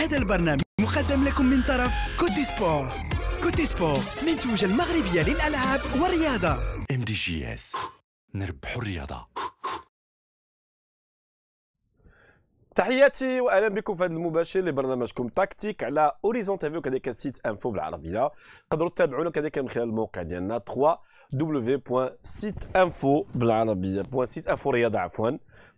هذا البرنامج مقدم لكم من طرف كوتي سبور كوتي سبور منتوج المغربية للألعاب والرياضة ام دي جي اس نربحوا الرياضة تحياتي واهلا بكم في هذا المباشر لبرنامجكم تاكتيك على اوريزون تي في وكذلك سيت انفو بالعربيه تقدروا تتابعونا كذلك من خلال الموقع ديالنا 3 www.siteinfo.riyada عفوا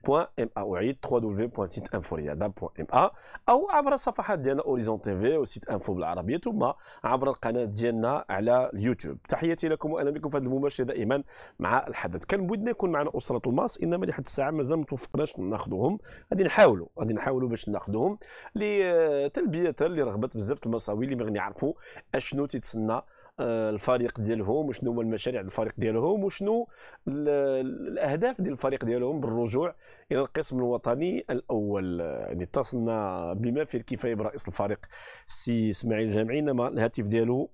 .ma اعيد www.siteinforiyada.ma او عبر الصفحات ديالنا اوريزون تي في وسيت انفو بالعربيه ثم عبر القناه ديالنا على اليوتيوب تحياتي لكم واهلا بكم في هذا المباشر دائما مع الحدث كان بودنا يكون معنا اسره الماس انما لحد الساعه مازال ما توفقناش ناخذوهم غادي نحاولوا غادي نحاولوا باش ناخذوهم لتلبيه لرغبه بزاف المصاوي اللي ما يعرفوا اشنو تيتسنى الفريق ديالهم وشنو هما المشاريع ديال الفريق ديالهم وشنو الاهداف ديال الفريق ديالهم بالرجوع الى القسم الوطني الاول يعني اتصلنا بما فيه الكفايه برئيس الفريق السي اسماعيل الجامعي انما الهاتف ديالو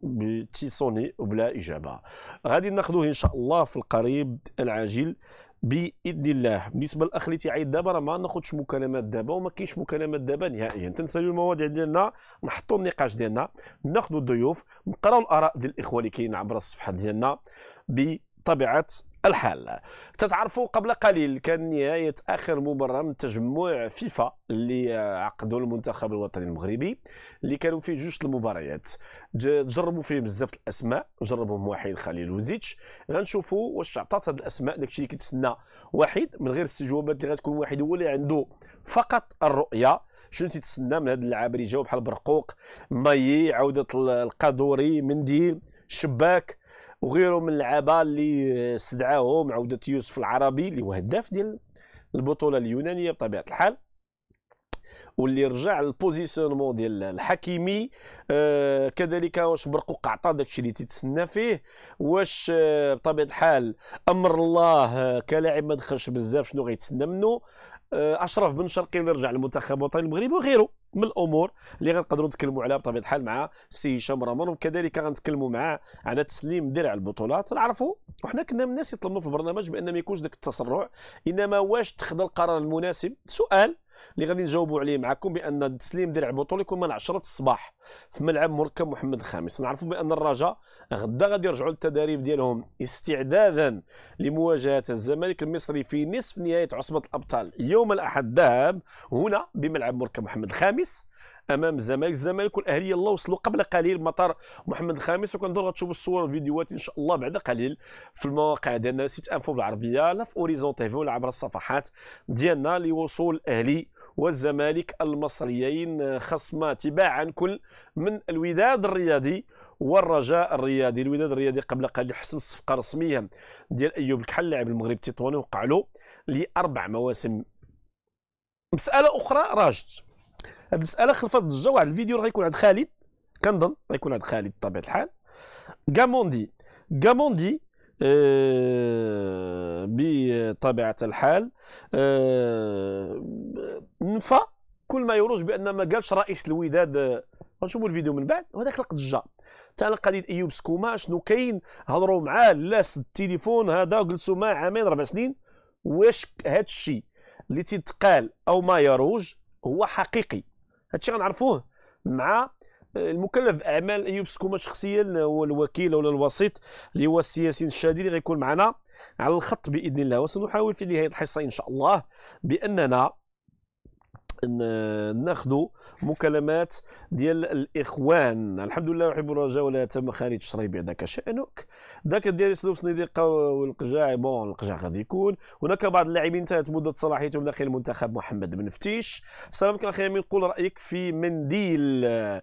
بتيسوني وبلا اجابه غادي ناخذوه ان شاء الله في القريب العاجل باذن الله بالنسبه للاخ اللي تيعيط دابا راه ما ناخذش مكالمات دابا وما كاينش مكالمات دابا نهائيا تنساليو المواضيع ديالنا نحطوا النقاش ديالنا ناخذوا الضيوف نقراو الاراء ديال الاخوه اللي كاينين عبر الصفحه ديالنا بطبيعه الحال تتعرفوا قبل قليل كان نهاية آخر مباراة من تجمع فيفا اللي عقدوا المنتخب الوطني المغربي اللي كانوا فيه جوج المباريات جربوا فيه بزاف الأسماء جربهم واحد خليل وزيتش غنشوفوا واش عطات هاد الأسماء داكشي اللي كيتسنى واحد من غير استجوابات اللي غتكون واحد هو اللي عنده فقط الرؤية شنو تيتسنى من هاد اللاعب اللي جاوا بحال برقوق ماي عوده القادوري منديل شباك وغيره من اللعابه اللي استدعاهم عوده يوسف العربي اللي هو هداف ديال البطوله اليونانيه بطبيعه الحال واللي رجع للبوزيسيونمون ديال الحكيمي آه كذلك واش برقوق عطى داكشي اللي تيتسنى فيه واش آه بطبيعه الحال امر الله آه كلاعب ما دخلش بزاف شنو غيتسنى منه آه، اشرف بن شرقي اللي رجع للمنتخب الوطني المغربي وغيره من الامور اللي غنقدروا نتكلموا عليها بطبيعه الحال مع سي هشام رمضان وكذلك غنتكلموا معاه على تسليم درع البطولات نعرفوا وحنا كنا من الناس يطلبوا في البرنامج بان ما يكونش ذاك التسرع انما واش تخذ القرار المناسب سؤال اللي غادي نجاوبوا عليه معكم بان التسليم درع بطولي يكون من 10 الصباح في ملعب مركب محمد الخامس نعرفوا بان الرجاء غدا غادي يرجعوا للتدريب ديالهم استعدادا لمواجهه الزمالك المصري في نصف نهائي عصبه الابطال يوم الاحد الذهاب هنا بملعب مركب محمد الخامس امام الزمالك الزمالك والاهلي يلاه وصلوا قبل قليل مطار محمد الخامس وكنظن غتشوفوا الصور والفيديوهات ان شاء الله بعد قليل في المواقع ديالنا سيت انفو بالعربيه لا في اوريزون تيفي ولا عبر الصفحات ديالنا لوصول الاهلي والزمالك المصريين خصما تباعا كل من الوداد الرياضي والرجاء الرياضي الوداد الرياضي قبل قليل حسم الصفقه رسميا ديال ايوب الكحل لاعب المغرب التطواني وقع له لاربع مواسم مساله اخرى راجت هذه المساله خلفت ضجه واحد الفيديو راه غيكون عند خالد كنظن غيكون عند خالد بطبيعه الحال جاموندي آه، جاموندي بطبيعه الحال آه، نفى كل ما يروج بان ما قالش رئيس الوداد غنشوفوا الفيديو من بعد وهذا خلق ضجه تاع قضيه ايوب سكوما شنو كاين هضروا معاه لا سد التليفون هذا وجلسوا معاه عامين ربع سنين واش هذا الشيء اللي تيتقال او ما يروج هو حقيقي هادشي غنعرفوه مع المكلف باعمال ايوب سكوما شخصيا هو الوكيل ولا الوسيط اللي هو السياسي الشادي اللي غيكون معنا على الخط باذن الله وسنحاول في نهايه الحصه ان شاء الله باننا ناخذ مكالمات ديال الاخوان الحمد لله احب الرجاء ولا تم خالد الشريبي هذاك شانك ذاك ديال اسلوب صنيديق والقجاع بون القجاع غادي يكون هناك بعض اللاعبين انتهت مده صلاحيتهم داخل المنتخب محمد بن فتيش السلام عليكم اخي امين قول رايك في منديل آه،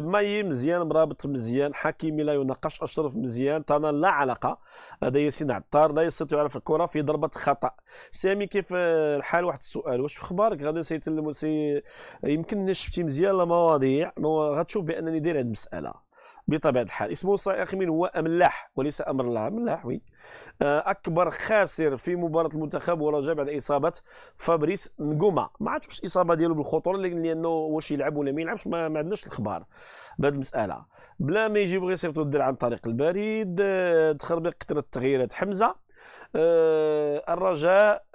ماي مزيان مرابط مزيان حكيمي لا يناقش اشرف مزيان تانا لا علاقه هذا ياسين عطار لا يستطيع يعرف الكره في ضربه خطا سامي كيف آه، الحال واحد السؤال واش في اخبارك غادي نسيت سي يمكن شفتي مزيان المواضيع غتشوف بانني داير هذه المساله بطبيعه الحال اسمه الصحيح من هو املاح وليس امر الله املاح وي آه، اكبر خاسر في مباراه المنتخب ورجاء بعد اصابه فابريس نجوما ما عرفتش الاصابه ديالو بالخطوره لانه واش يلعب ولا ما يلعبش ما, عندناش الاخبار بهذه المساله بلا ما يجي غير يصيفطوا الدرع عن طريق البريد آه، تخربيق كثره التغييرات حمزه آه، الرجاء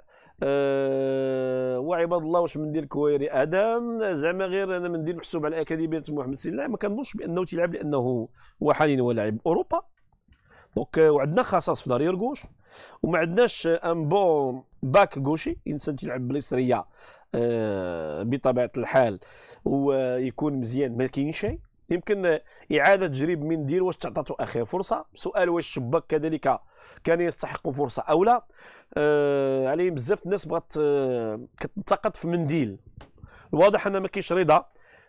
أه وعباد الله واش مندير كويري ادم زعما غير انا منديل محسوب على اكاديميه محمد سيلا ما كنظنش بانه تيلعب لانه هو حاليا هو لاعب اوروبا دونك euh، وعندنا خصاص في دارير غوش وما عندناش ان بون باك غوشي انسان تيلعب باليسريه أه بطبيعه الحال ويكون مزيان ما كاينش شيء يمكن اعاده تجريب منديل واش تعطاته اخر فرصه سؤال واش الشباك كذلك كان يستحق فرصه او لا آه عليه بزاف الناس بغات آه، كتنتقد في منديل الواضح ان ما كاينش رضا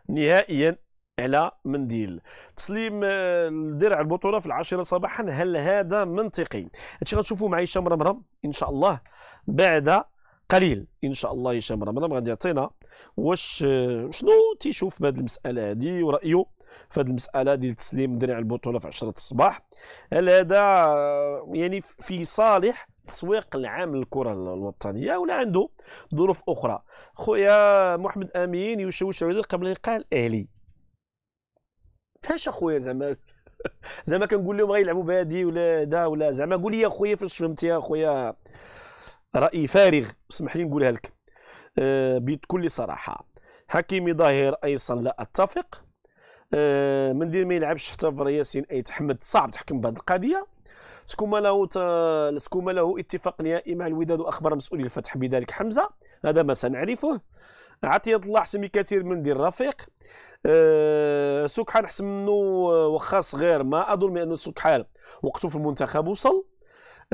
نهائيا على منديل تسليم آه، درع البطوله في العاشره صباحا هل هذا منطقي هادشي غنشوفوه مع هشام رمرم ان شاء الله بعد قليل ان شاء الله هشام رمضان غادي يعطينا واش شنو تيشوف بهذه المساله هذه ورايه في هذه المساله ديال تسليم درع البطوله في 10 الصباح هل هذا يعني في صالح التسويق العام للكره الوطنيه ولا عنده ظروف اخرى خويا محمد امين يشوش عودة قبل لقاء الاهلي فاش اخويا زعما زعما كنقول لهم غيلعبوا بهادي ولا دا ولا زعما قول لي اخويا فاش فهمت يا اخويا راي فارغ اسمح لي نقولها لك أه بكل صراحه حكيمي ظاهر ايضا لا اتفق أه مندير ما يلعبش حتى ياسين اي تحمد صعب تحكم بهذه القضيه سكوما له ت... سكوما له اتفاق نهائي مع الوداد واخبر مسؤولي الفتح بذلك حمزه هذا ما سنعرفه عطيه الله حسمي كثير من دير رفيق أه سكحان حسن منه وخا صغير ما اظن بان سكحان وقته في المنتخب وصل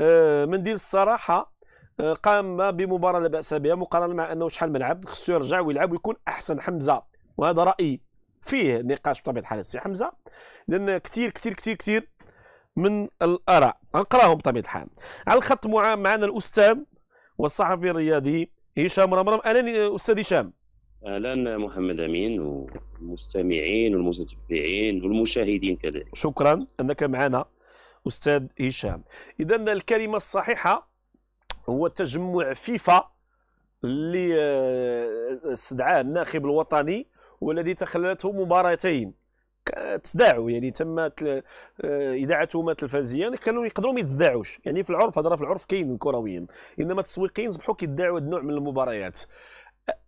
أه من دير الصراحه قام بمباراه لا باس بها مقارنه مع انه شحال من عبد خصو يرجع ويلعب ويكون احسن حمزه وهذا رايي فيه نقاش بطبيعه الحال سي حمزه لان كثير كثير كثير كثير من الاراء غنقراهم بطبيعه الحال على الخط معنا الاستاذ والصحفي الرياضي هشام رمرم اهلا استاذ هشام اهلا محمد امين والمستمعين والمتتبعين والمشاهدين كذلك شكرا انك معنا استاذ هشام اذا الكلمه الصحيحه هو تجمع فيفا اللي آه، استدعاه الناخب الوطني والذي تخللته مباراتين تداعوا يعني تم آه، اذاعتهما تلفزيا كانوا يقدروا ما يتداعوش يعني في العرف هذا في العرف كاين الكرويين انما التسويقيين اصبحوا كيدعوا هذا النوع من المباريات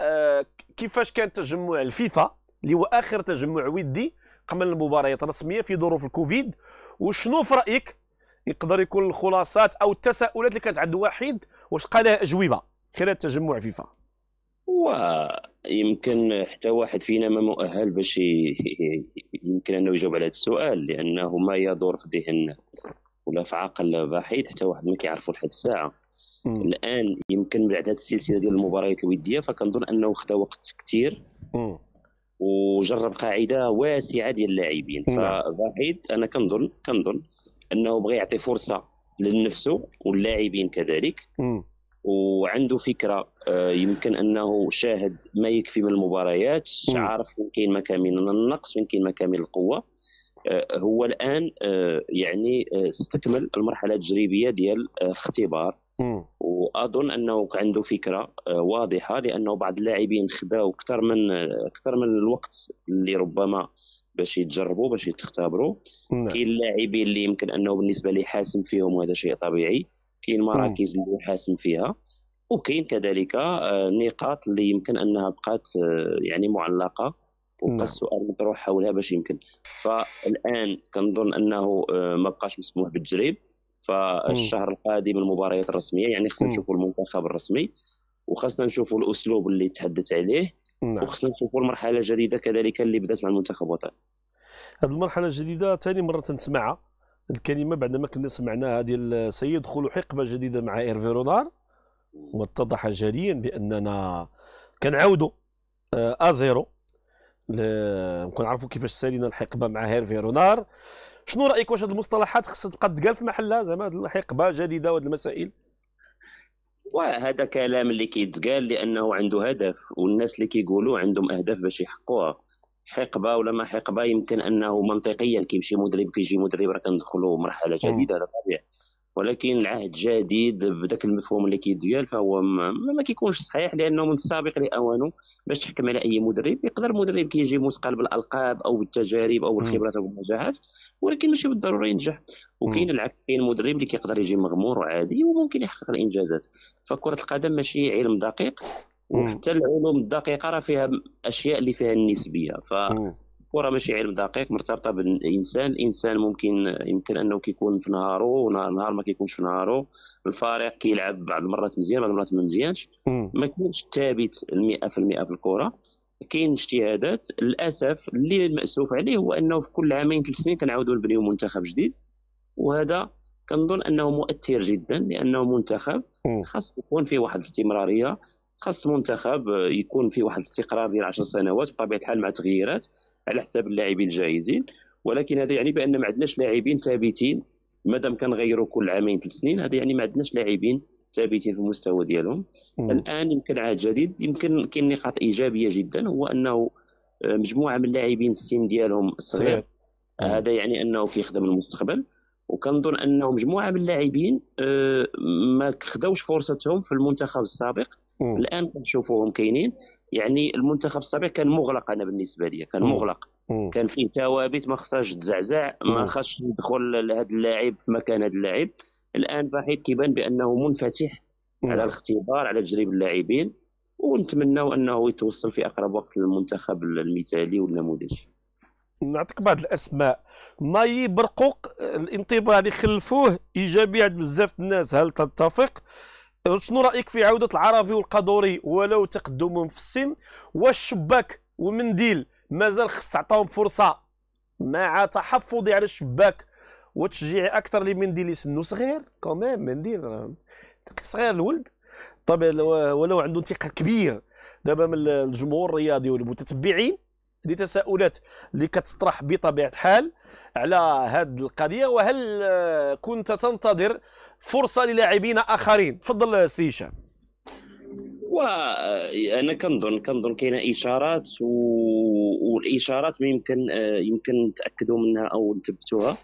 آه، كيفاش كان تجمع الفيفا اللي هو اخر تجمع ودي قبل المباريات الرسميه في ظروف الكوفيد وشنو في رايك يقدر يكون الخلاصات او التساؤلات اللي كانت عند واحد واش لقى لها اجوبه خلال تجمع فيفا ويمكن حتى واحد فينا ما مؤهل باش يمكن انه يجاوب على هذا السؤال لانه ما يدور في ذهن ولا في عقل بحيث حتى واحد ما كيعرفوا لحد الساعه الان يمكن بعد هذه السلسله ديال المباريات الوديه فكنظن انه خدا وقت كثير وجرب قاعده واسعه ديال اللاعبين نعم. فواحد انا كنظن كنظن انه بغى يعطي فرصه لنفسه واللاعبين كذلك م. وعنده فكره آه، يمكن انه شاهد ما يكفي من المباريات عارف فين كاين مكامن النقص فين كاين مكامن القوه آه، هو الان آه، يعني استكمل المرحله التجريبيه ديال اختبار واظن انه عنده فكره واضحه لانه بعض اللاعبين خداو اكثر من اكثر من الوقت اللي ربما باش يتجربوا باش يتختبروا نعم. كاين اللاعبين اللي يمكن انه بالنسبه لي حاسم فيهم وهذا شيء طبيعي كاين نعم. مراكز اللي حاسم فيها وكاين كذلك آه، نقاط اللي يمكن انها بقات آه، يعني معلقه نعم. وبقى السؤال مطروح حولها باش يمكن فالان كنظن انه آه، ما بقاش مسموح بالتجريب فالشهر القادم المباريات الرسميه يعني خصنا نشوفوا المنتخب الرسمي وخاصنا نشوفوا الاسلوب اللي تحدث عليه نعم. وخصنا نشوفوا المرحله الجديده كذلك اللي بدات مع المنتخب الوطني هذه المرحله الجديده ثاني مره نسمعها الكلمه بعد ما كنا سمعناها ديال سيدخل حقبه جديده مع ايرفي رونار واتضح جليا باننا كنعاودوا آه، ازيرو نكون عارفوا كيفاش سالينا الحقبه مع هيرفي رونار شنو رايك واش هذه المصطلحات خصها تبقى تقال في محلها زعما هذه الحقبه جديده وهذه المسائل وهذا كلام اللي كيتقال لانه عنده هدف والناس اللي كيقولوا عندهم اهداف باش يحققوها حقبه ولا ما حقبه يمكن انه منطقيا كيمشي مدرب كيجي مدرب راه كندخلوا مرحله جديده هذا طبيعي ولكن العهد جديد بذاك المفهوم اللي كيتقال فهو ما, ما كيكونش صحيح لانه من السابق لاوانه باش تحكم على اي مدرب يقدر مدرب كيجي مثقل بالالقاب او بالتجارب او بالخبرات او بالنجاحات ولكن ماشي بالضروره ينجح وكاين العكس كاين مدرب اللي كيقدر يجي مغمور وعادي وممكن يحقق الانجازات فكره القدم ماشي علم دقيق وحتى العلوم الدقيقه راه فيها اشياء اللي فيها النسبيه ف الكره ماشي علم دقيق مرتبطه بالانسان الانسان ممكن يمكن انه كيكون في نهارو ونهار ما كيكونش في نهارو الفريق كيلعب بعض المرات مزيان بعض المرات ما مزيانش ما كاينش ثابت 100% في الكره كاين اجتهادات للاسف اللي الماسوف عليه هو انه في كل عامين ثلاث سنين كنعاودوا نبنيو منتخب جديد وهذا كنظن انه مؤثر جدا لانه منتخب خاص يكون فيه واحد الاستمراريه خاص منتخب يكون فيه واحد الاستقرار ديال 10 سنوات بطبيعه الحال مع تغييرات على حساب اللاعبين الجاهزين ولكن هذا يعني بان ما عندناش لاعبين ثابتين مادام كنغيروا كل عامين ثلاث سنين هذا يعني ما عندناش لاعبين ثابتين في المستوى ديالهم الان يمكن عاد جديد يمكن كاين نقاط ايجابيه جدا هو انه آه، مجموعه من اللاعبين السن ديالهم صغير هذا يعني انه كيخدم المستقبل وكنظن انه مجموعه من اللاعبين آه، ما خداوش فرصتهم في المنتخب السابق مم. الان كنشوفوهم كاينين يعني المنتخب السابق كان مغلق انا بالنسبه لي كان مغلق مم. كان فيه ثوابت ما خصهاش تزعزع ما خصش يدخل هذا اللاعب في مكان هذا اللاعب الان فحيد كيبان بانه منفتح على نعم. الاختبار على تجريب اللاعبين ونتمناو انه يتوصل في اقرب وقت للمنتخب المثالي والنموذج نعطيك بعض الاسماء ناي برقوق الانطباع اللي خلفوه ايجابي عند بزاف الناس هل تتفق شنو رايك في عوده العربي والقادوري ولو تقدمهم في السن والشباك ومنديل مازال خص تعطاهم فرصه مع تحفظي على الشباك وتشجيعي اكثر لمندي اللي سنو صغير كوميم مندي صغير الولد طبعا ولو عنده ثقه كبير دابا من الجمهور الرياضي والمتتبعين دي تساؤلات اللي كتطرح بطبيعه الحال على هذه القضيه وهل آه، كنت تنتظر فرصه للاعبين اخرين تفضل آه، سي هشام وانا آه، كنظن كنظن كاينه اشارات و... والاشارات ما يمكن يمكن نتاكدوا منها او نثبتوها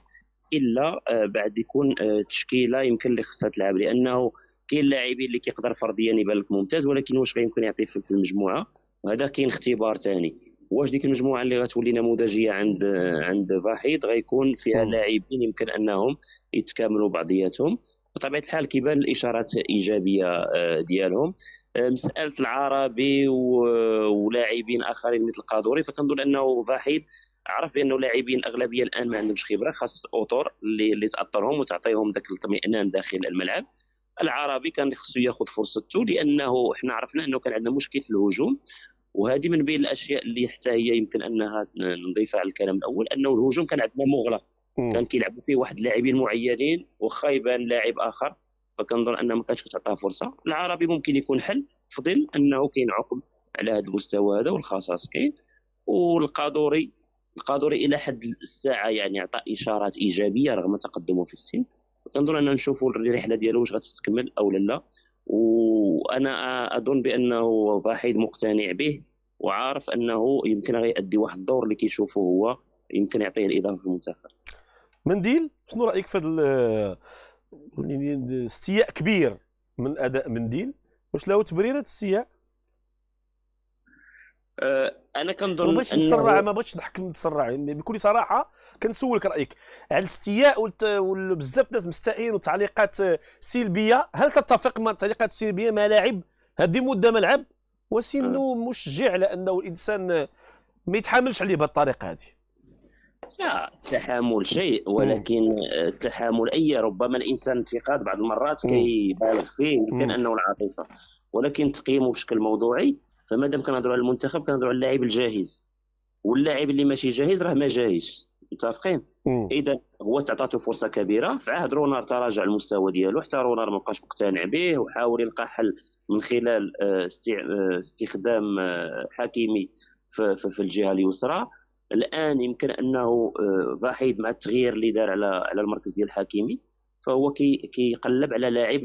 الا آه، بعد يكون آه، تشكيله يمكن اللي خصها تلعب لانه كاين لاعبين اللي كيقدر فرديا يبان لك ممتاز ولكن واش غيمكن يعطي في المجموعه وهذا كاين اختبار ثاني واش ديك المجموعه اللي غتولي نموذجيه عند عند فحيد غيكون فيها لاعبين يمكن انهم يتكاملوا بعضياتهم بطبيعه الحال كيبان الاشارات ايجابيه آه، ديالهم مساله العربي ولاعبين اخرين مثل القادوري فكنظن انه فحيد عرف بانه لاعبين الاغلبيه الان ما عندهمش خبره خاص اوتور اللي, اللي تاثرهم وتعطيهم ذاك الاطمئنان داخل الملعب العربي كان خصو ياخذ فرصته لانه حنا عرفنا انه كان عندنا مشكل في الهجوم وهذه من بين الاشياء اللي حتى هي يمكن انها نضيفها على الكلام الاول انه الهجوم كان عندنا مغلق كان كيلعبوا فيه واحد اللاعبين معينين وخا يبان لاعب اخر فكنظن انه ما كانش كتعطاه فرصه العربي ممكن يكون حل في ظل انه كاين عقم على هذا المستوى هذا والخصاص كاين والقادوري القادوري الى حد الساعه يعني عطى اشارات ايجابيه رغم تقدمه في السن كنظن ان نشوفوا الرحله ديالو واش غتستكمل او لا وانا اظن بانه فحيد مقتنع به وعارف انه يمكن غيأدي واحد الدور اللي كيشوفه هو يمكن يعطيه الاضافه في المنتخب منديل شنو رايك في هذا استياء يعني كبير من اداء منديل واش له تبرير هذا الاستياء آه، انا كنظن ما نسرع نتسرع ما بغيتش نحكم نتسرع بكل صراحه كنسولك رايك على الاستياء وبزاف ناس مستائين وتعليقات آه، سلبيه هل تتفق مع التعليقات السلبيه ملاعب هذه مده ملعب وسنه آه. مشجع على انه الانسان ما يتحاملش عليه بهذه الطريقه هذه لا التحامل شيء ولكن التحامل اي ربما الانسان انتقاد بعض المرات كيبالغ فيه يمكن انه العاطفه ولكن تقييمه بشكل موضوعي فما دام كنهضروا على المنتخب كنهضروا على اللاعب الجاهز واللاعب اللي ماشي جاهز راه ما جاهش متفقين اذا هو تعطاته فرصه كبيره في عهد رونار تراجع المستوى ديالو حتى رونار ما بقاش مقتنع به وحاول يلقى حل من خلال آه، آه، استخدام آه، حكيمي في الجهه اليسرى الان يمكن انه ضحيد مع التغيير اللي دار على على المركز ديال حكيمي فهو كيقلب كي على لاعب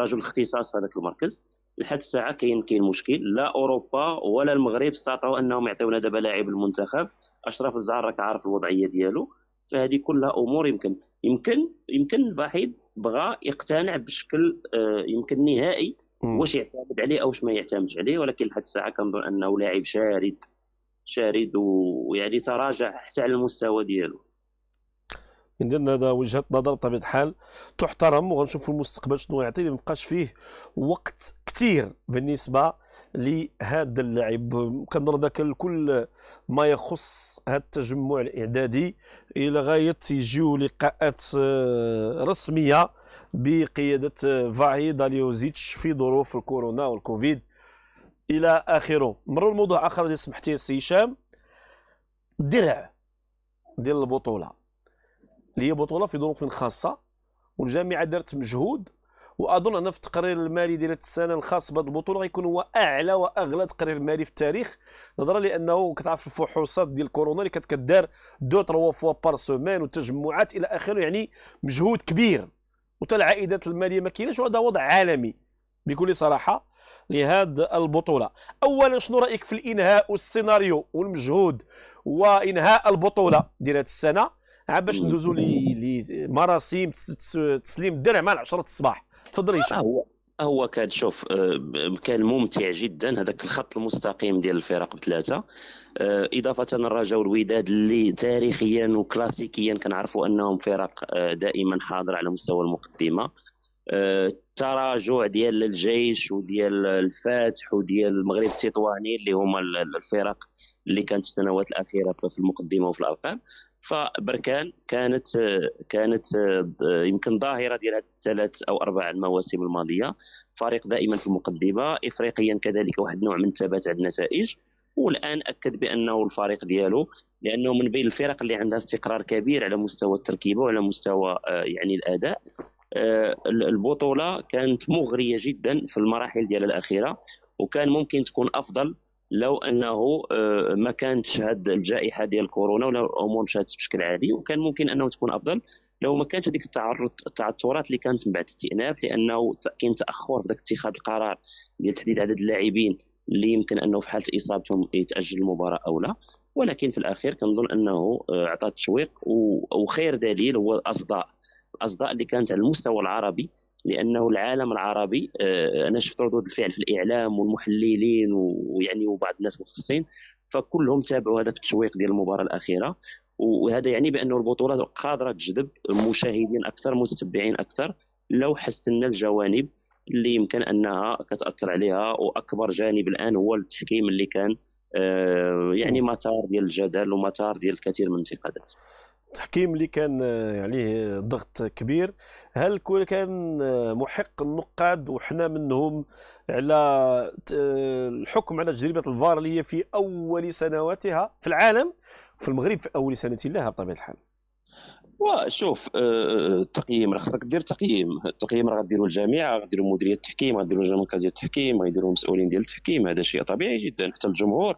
رجل اختصاص في هذاك المركز لحد الساعه كاين كاين مشكل لا اوروبا ولا المغرب استطاعوا انهم يعطيونا دابا لاعب المنتخب اشرف الزهر راك عارف الوضعيه ديالو فهذه كلها امور يمكن يمكن يمكن الوحيد بغى يقتنع بشكل آه، يمكن نهائي واش يعتمد عليه او واش ما يعتمدش عليه ولكن لحد الساعه كنظن انه لاعب شارد شارد ويعني تراجع حتى على المستوى ديالو ندير هذا وجهه نظر بطبيعه الحال تحترم وغنشوف في المستقبل شنو يعطي ما بقاش فيه وقت كثير بالنسبه لهذا اللاعب كنظن ذاك الكل ما يخص هذا التجمع الاعدادي الى غايه يجيو لقاءات آه، رسميه بقياده آه، فاي داليوزيتش في ظروف الكورونا والكوفيد الى اخره مروا لموضوع اخر اللي سمحتي سي هشام الدرع ديال البطوله اللي هي بطوله في ظروف خاصه والجامعه دارت مجهود واظن ان في التقرير المالي ديال السنه الخاص بهذه البطوله غيكون هو اعلى واغلى تقرير مالي في التاريخ نظرا لانه كتعرف الفحوصات ديال كورونا اللي كانت كدار دو تروا فوا بار سومان والتجمعات الى اخره يعني مجهود كبير وتا العائدات الماليه ما كايناش وهذا وضع عالمي بكل صراحه لهذه البطوله اولا شنو رايك في الانهاء والسيناريو والمجهود وانهاء البطوله ديال السنه عاد باش ندوزو مراسيم تسليم الدرع مع 10 الصباح تفضل هشام آه، هو آه، هو كان شوف آه، كان ممتع جدا هذاك الخط المستقيم ديال الفرق بثلاثه اضافه الرجاء والوداد اللي تاريخيا وكلاسيكيا كنعرفوا انهم فرق دائما حاضره على مستوى المقدمه التراجع ديال الجيش وديال الفاتح وديال المغرب التطواني اللي هما الفرق اللي كانت في السنوات الاخيره في المقدمه وفي الارقام فبركان كانت كانت آه، يمكن ظاهره ديال الثلاث او اربع المواسم الماضيه فريق دائما في المقدمه افريقيا كذلك واحد النوع من الثبات على النتائج والان اكد بانه الفريق ديالو لانه من بين الفرق اللي عندها استقرار كبير على مستوى التركيبه وعلى مستوى آه، يعني الاداء آه، البطوله كانت مغريه جدا في المراحل ديالها الاخيره وكان ممكن تكون افضل لو انه آه، ما كانتش هاد الجائحه ديال كورونا ولا الامور مشات بشكل عادي وكان ممكن انه تكون افضل لو ما كانتش هذيك التعرض التعثرات اللي كانت من بعد استئناف لانه كاين تاخر في اتخاذ القرار ديال تحديد عدد اللاعبين اللي يمكن انه في حاله اصابتهم يتاجل المباراه او لا ولكن في الاخير كنظن انه آه، عطى تشويق وخير دليل هو الاصداء الاصداء اللي كانت على المستوى العربي لانه العالم العربي آه، انا شفت ردود الفعل في الاعلام والمحللين ويعني وبعض الناس مختصين فكلهم تابعوا هذاك التشويق ديال المباراه الاخيره وهذا يعني بانه البطوله قادره تجذب مشاهدين اكثر متتبعين اكثر لو حسنا الجوانب اللي يمكن انها كتاثر عليها واكبر جانب الان هو التحكيم اللي كان آه، يعني مطار ديال الجدل ومطار ديال الكثير من الانتقادات تحكيم اللي كان آه، عليه ضغط كبير هل كان آه، محق النقاد وحنا منهم على الحكم على تجربه الفار اللي هي في اول سنواتها في العالم في المغرب في اول سنه لها بطبيعه الحال وشوف التقييم آه، راه خصك دير تقييم التقييم راه غديروا الجامعه غديروا مديريه التحكيم غديروا لجنه مركزيه التحكيم غيديروا المسؤولين ديال التحكيم هذا شيء طبيعي جدا حتى الجمهور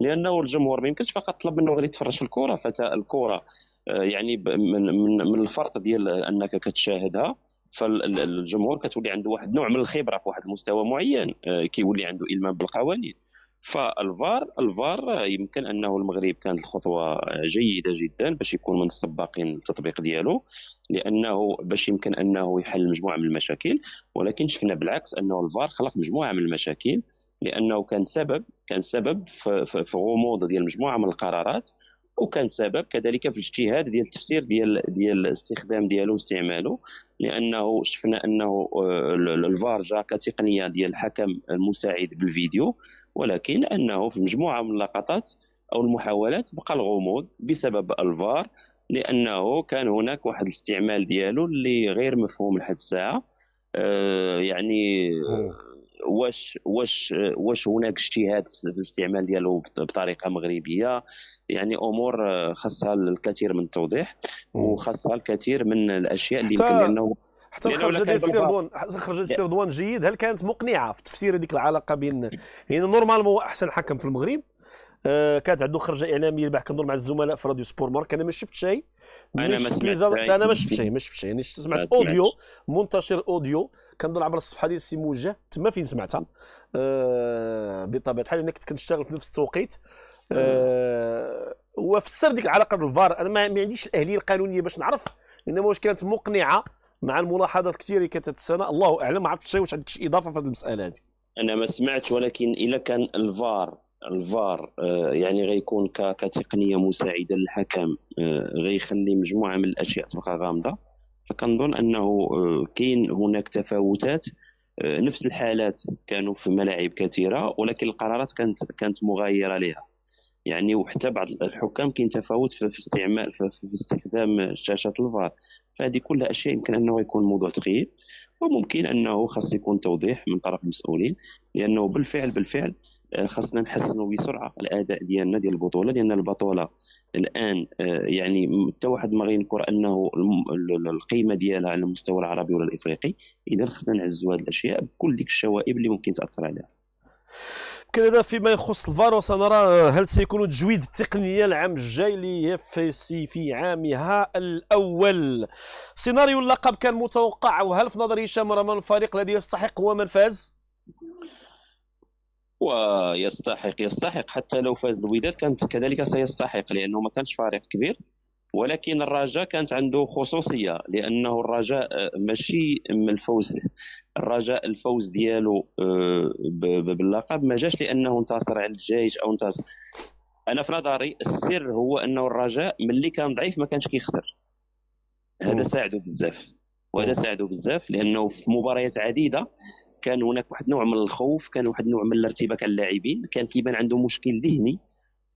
لانه الجمهور ما يمكنش فقط طلب منه غير يتفرج في الكره فتا الكره آه، يعني من من من الفرط ديال انك كتشاهدها فالجمهور كتولي عنده واحد نوع من الخبره في واحد المستوى معين آه، كيولي عنده المام بالقوانين فالفار الفار يمكن انه المغرب كانت الخطوه آه، جيده جدا باش يكون من السباقين التطبيق ديالو لانه باش يمكن انه يحل مجموعه من المشاكل ولكن شفنا بالعكس انه الفار خلق مجموعه من المشاكل لانه كان سبب كان سبب في غموض ديال مجموعه من القرارات وكان سبب كذلك في الاجتهاد ديال التفسير ديال ديال الاستخدام ديالو واستعماله لانه شفنا انه آه، الفار جا كتقنيه ديال الحكم المساعد بالفيديو ولكن انه في مجموعه من اللقطات او المحاولات بقى الغموض بسبب الفار لانه كان هناك واحد الاستعمال ديالو اللي غير مفهوم لحد الساعه أه يعني واش واش آه، واش هناك اجتهاد في الاستعمال ديالو بطريقه مغربيه يعني امور خاصها الكثير من التوضيح وخاصها الكثير من الاشياء اللي يمكن لانه حتى خرجت السيردوان خرجت السيردوان جيد هل كانت مقنعه في تفسير هذيك العلاقه بين يعني نورمالمون احسن حكم في المغرب آه، كانت عنده خرجه اعلاميه البارح كندور مع الزملاء في راديو سبور مارك انا ما شفت شيء انا ما شفت انا ما شفت شيء ما شفت شيء يعني سمعت اوديو منتشر اوديو كندور عبر الصفحه ديال السي موجه تما فين سمعتها آه، بطبيعه الحال انا كنت كنشتغل في نفس التوقيت آه وفسر ديك العلاقه بالفار انا ما عنديش الاهليه القانونيه باش نعرف لان واش كانت مقنعه مع الملاحظات كثير اللي كانت السنه الله اعلم ما عرفتش واش عندك شي اضافه في هذه المساله هذه انا ما سمعتش ولكن الا كان الفار الفار آه، يعني غيكون كتقنيه مساعده للحكم آه، غيخلي مجموعه من الاشياء تبقى غامضه فكنظن انه آه، كاين هناك تفاوتات نفس الحالات كانوا في ملاعب كثيره ولكن القرارات كانت كانت مغايره لها يعني وحتى بعض الحكام كاين تفاوت في استعمال في استخدام شاشه الفار فهذه كلها اشياء يمكن انه يكون موضوع تغيير وممكن انه خاص يكون توضيح من طرف المسؤولين لانه بالفعل بالفعل آه، خاصنا نحسنوا بسرعه الاداء ديالنا ديال البطوله لان البطوله الان آه، يعني حتى واحد ما غينكر انه القيمه ديالها على المستوى العربي ولا الافريقي اذا خصنا نعزوا هذه الاشياء بكل ديك الشوائب اللي ممكن تاثر عليها كندا فيما يخص الفار وسنرى هل سيكون تجويد التقنيه العام الجاي لاف في في عامها الاول سيناريو اللقب كان متوقع وهل في نظر هشام من الفريق الذي يستحق هو من فاز ويستحق يستحق حتى لو فاز الوداد كانت كذلك سيستحق لانه ما كانش فريق كبير ولكن الرجاء كانت عنده خصوصيه لانه الرجاء آه، ماشي من الفوز الرجاء الفوز ديالو آه، باللقب ما جاش لانه انتصر على الجيش او انتصر انا في نظري السر هو انه الرجاء ملي كان ضعيف ما كانش كيخسر هذا ساعده بزاف وهذا ساعده بزاف لانه في مباريات عديده كان هناك واحد نوع من الخوف كان واحد نوع من الارتباك على اللاعبين كان كيبان عنده مشكل ذهني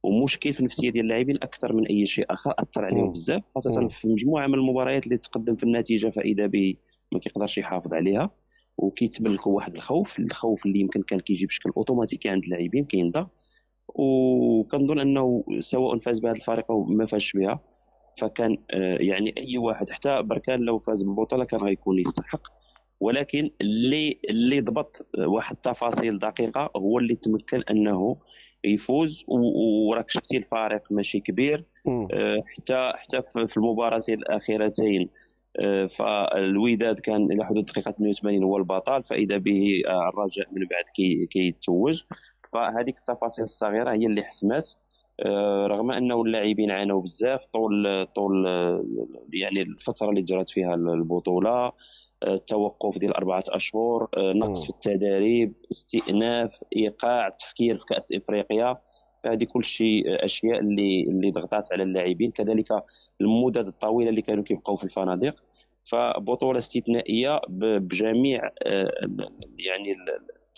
ومشكل في النفسيه ديال اللاعبين اكثر من اي شيء اخر اثر عليهم بزاف خاصه في مجموعه من المباريات اللي تقدم في النتيجه فاذا به ما كيقدرش يحافظ عليها وكيتبلكوا واحد الخوف الخوف اللي يمكن كان كيجي بشكل اوتوماتيكي عند اللاعبين كاين ضغط وكنظن انه سواء فاز بهذا الفريق او ما فازش بها فكان آه، يعني اي واحد حتى بركان لو فاز بالبطوله كان غيكون يستحق ولكن اللي اللي ضبط آه، واحد التفاصيل دقيقه هو اللي تمكن انه يفوز وراك شفتي الفارق ماشي كبير آه، حتى حتى في المباراتين الاخيرتين آه، فالوداد كان الى حدود دقيقه 88 هو البطل فاذا به آه، الرجاء من بعد كيتوج فهذيك التفاصيل الصغيره هي اللي حسمات رغم انه اللاعبين عانوا بزاف طول طول يعني الفتره اللي جرات فيها البطوله التوقف ديال اربعه اشهر آه، نقص في التدريب استئناف ايقاع تفكير في كاس افريقيا هذه كل شيء آه، اشياء اللي اللي ضغطات على اللاعبين كذلك المدد الطويله اللي كانوا كيبقاو في الفنادق فبطوله استثنائيه بجميع آه، يعني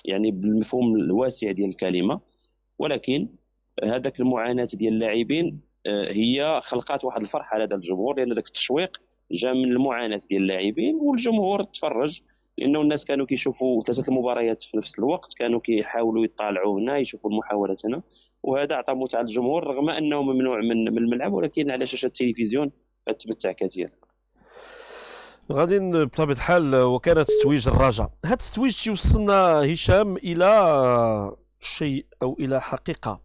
يعني بالمفهوم الواسع ديال الكلمه ولكن هذاك المعاناه ديال اللاعبين هي خلقات واحد الفرحه لدى الجمهور لان ذاك التشويق جا من المعاناه ديال اللاعبين والجمهور تفرج لانه الناس كانوا كيشوفوا ثلاثه المباريات في نفس الوقت كانوا كيحاولوا يطالعوا هنا يشوفوا المحاولات هنا وهذا عطى متعه للجمهور رغم انه ممنوع من الملعب ولكن على شاشه التلفزيون تمتع كثيرا غادي بطبيعه الحال وكانت تتويج الرجاء هذا التتويج تيوصلنا هشام الى شيء او الى حقيقه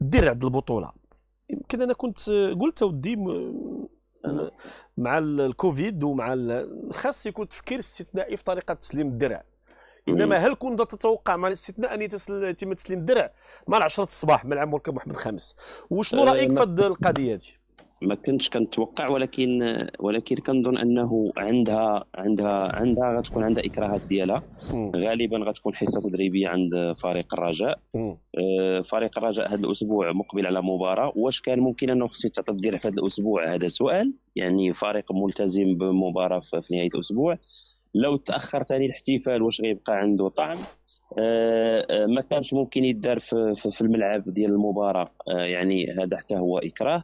درع البطوله يمكن انا كنت قلت اودي مع الكوفيد ومع خاص يكون تفكير استثنائي في طريقه تسليم الدرع انما هل كنت تتوقع مع الاستثناء ان يتم تسليم الدرع مع 10 الصباح ملعب مركب محمد خامس وشنو أه، رايك في نعم. القضيه هذه ما كنتش كنتوقع ولكن ولكن كنظن انه عندها عندها عندها غتكون عندها اكراهات ديالها غالبا غتكون حصه تدريبيه عند فريق الرجاء آه، فريق الرجاء هذا الاسبوع مقبل على مباراه واش كان ممكن انه خصو يتعطى في هذا الاسبوع هذا سؤال يعني فريق ملتزم بمباراه في نهايه الاسبوع لو تاخر ثاني الاحتفال واش غيبقى عنده طعم أه, آه، ما كانش ممكن يدار في, في الملعب ديال المباراه أه يعني هذا حتى هو اكراه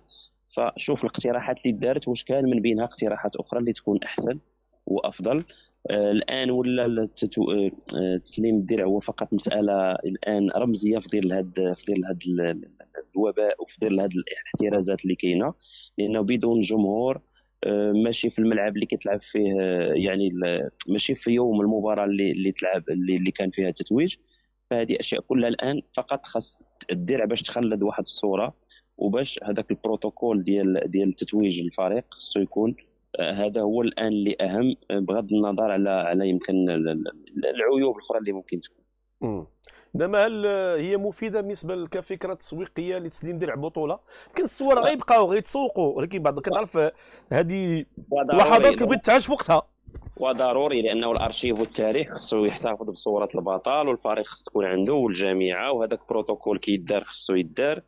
فشوف الاقتراحات اللي دارت واش كان من بينها اقتراحات اخرى اللي تكون احسن وافضل آه، الان ولا آه، آه، تسليم الدرع هو فقط مساله الان رمزيه في ظل هذا في ظل هذا الوباء وفي ظل هذه الاحترازات اللي كاينه لانه بدون جمهور ماشي في الملعب اللي كتلعب فيه يعني ماشي في يوم المباراه اللي اللي تلعب اللي, اللي كان فيها التتويج فهذه اشياء كلها الان فقط خاص الدرع باش تخلد واحد الصوره وباش هذاك البروتوكول ديال ديال تتويج الفريق خصو يكون آه، هذا هو الان اللي اهم آه، بغض النظر على على يمكن العيوب الاخرى اللي ممكن تكون انما هل هي مفيده بالنسبه كفكره تسويقيه لتسليم درع بطوله يمكن الصور غيبقاو غيتسوقوا ولكن بعض كتعرف آه، هذه لحظات كتبغي تعاش في وقتها وضروري لانه الارشيف والتاريخ خصو يحتفظ بصوره البطل والفريق خص تكون عنده والجامعه وهذاك البروتوكول كيدار خصو يدار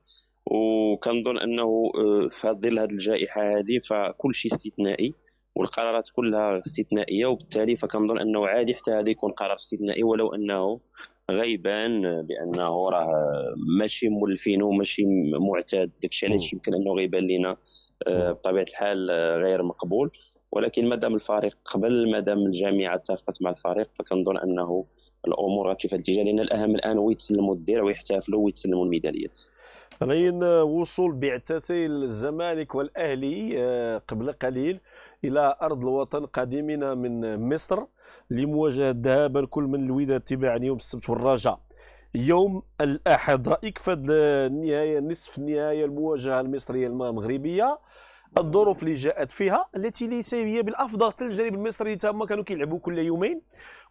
وكنظن انه آه، في ظل هذه الجائحه هذه فكل شيء استثنائي والقرارات كلها استثنائيه وبالتالي فكنظن انه عادي حتى هذا يكون قرار استثنائي ولو انه غيبان بانه راه ماشي مولفين ماشي معتاد داكشي علاش يمكن انه غيبان لنا آه، بطبيعه الحال آه، غير مقبول ولكن مادام الفريق قبل مادام الجامعه اتفقت مع الفريق فكنظن انه الامور غتمشي في الاتجاه لان الاهم الان هو يتسلموا الدرع ويحتفلوا ويتسلموا الميداليات راين وصول بعثتي الزمالك والاهلي آه، قبل قليل الى ارض الوطن قادمين من مصر لمواجهه ذهاب كل من الوداد تباعا يوم السبت والرجاء يوم الاحد رايك في النهايه نصف النهايه المواجهه المصريه المغربيه الظروف اللي جاءت فيها التي ليس هي بالافضل حتى الجانب المصري حتى هما كانوا كيلعبوا كل يومين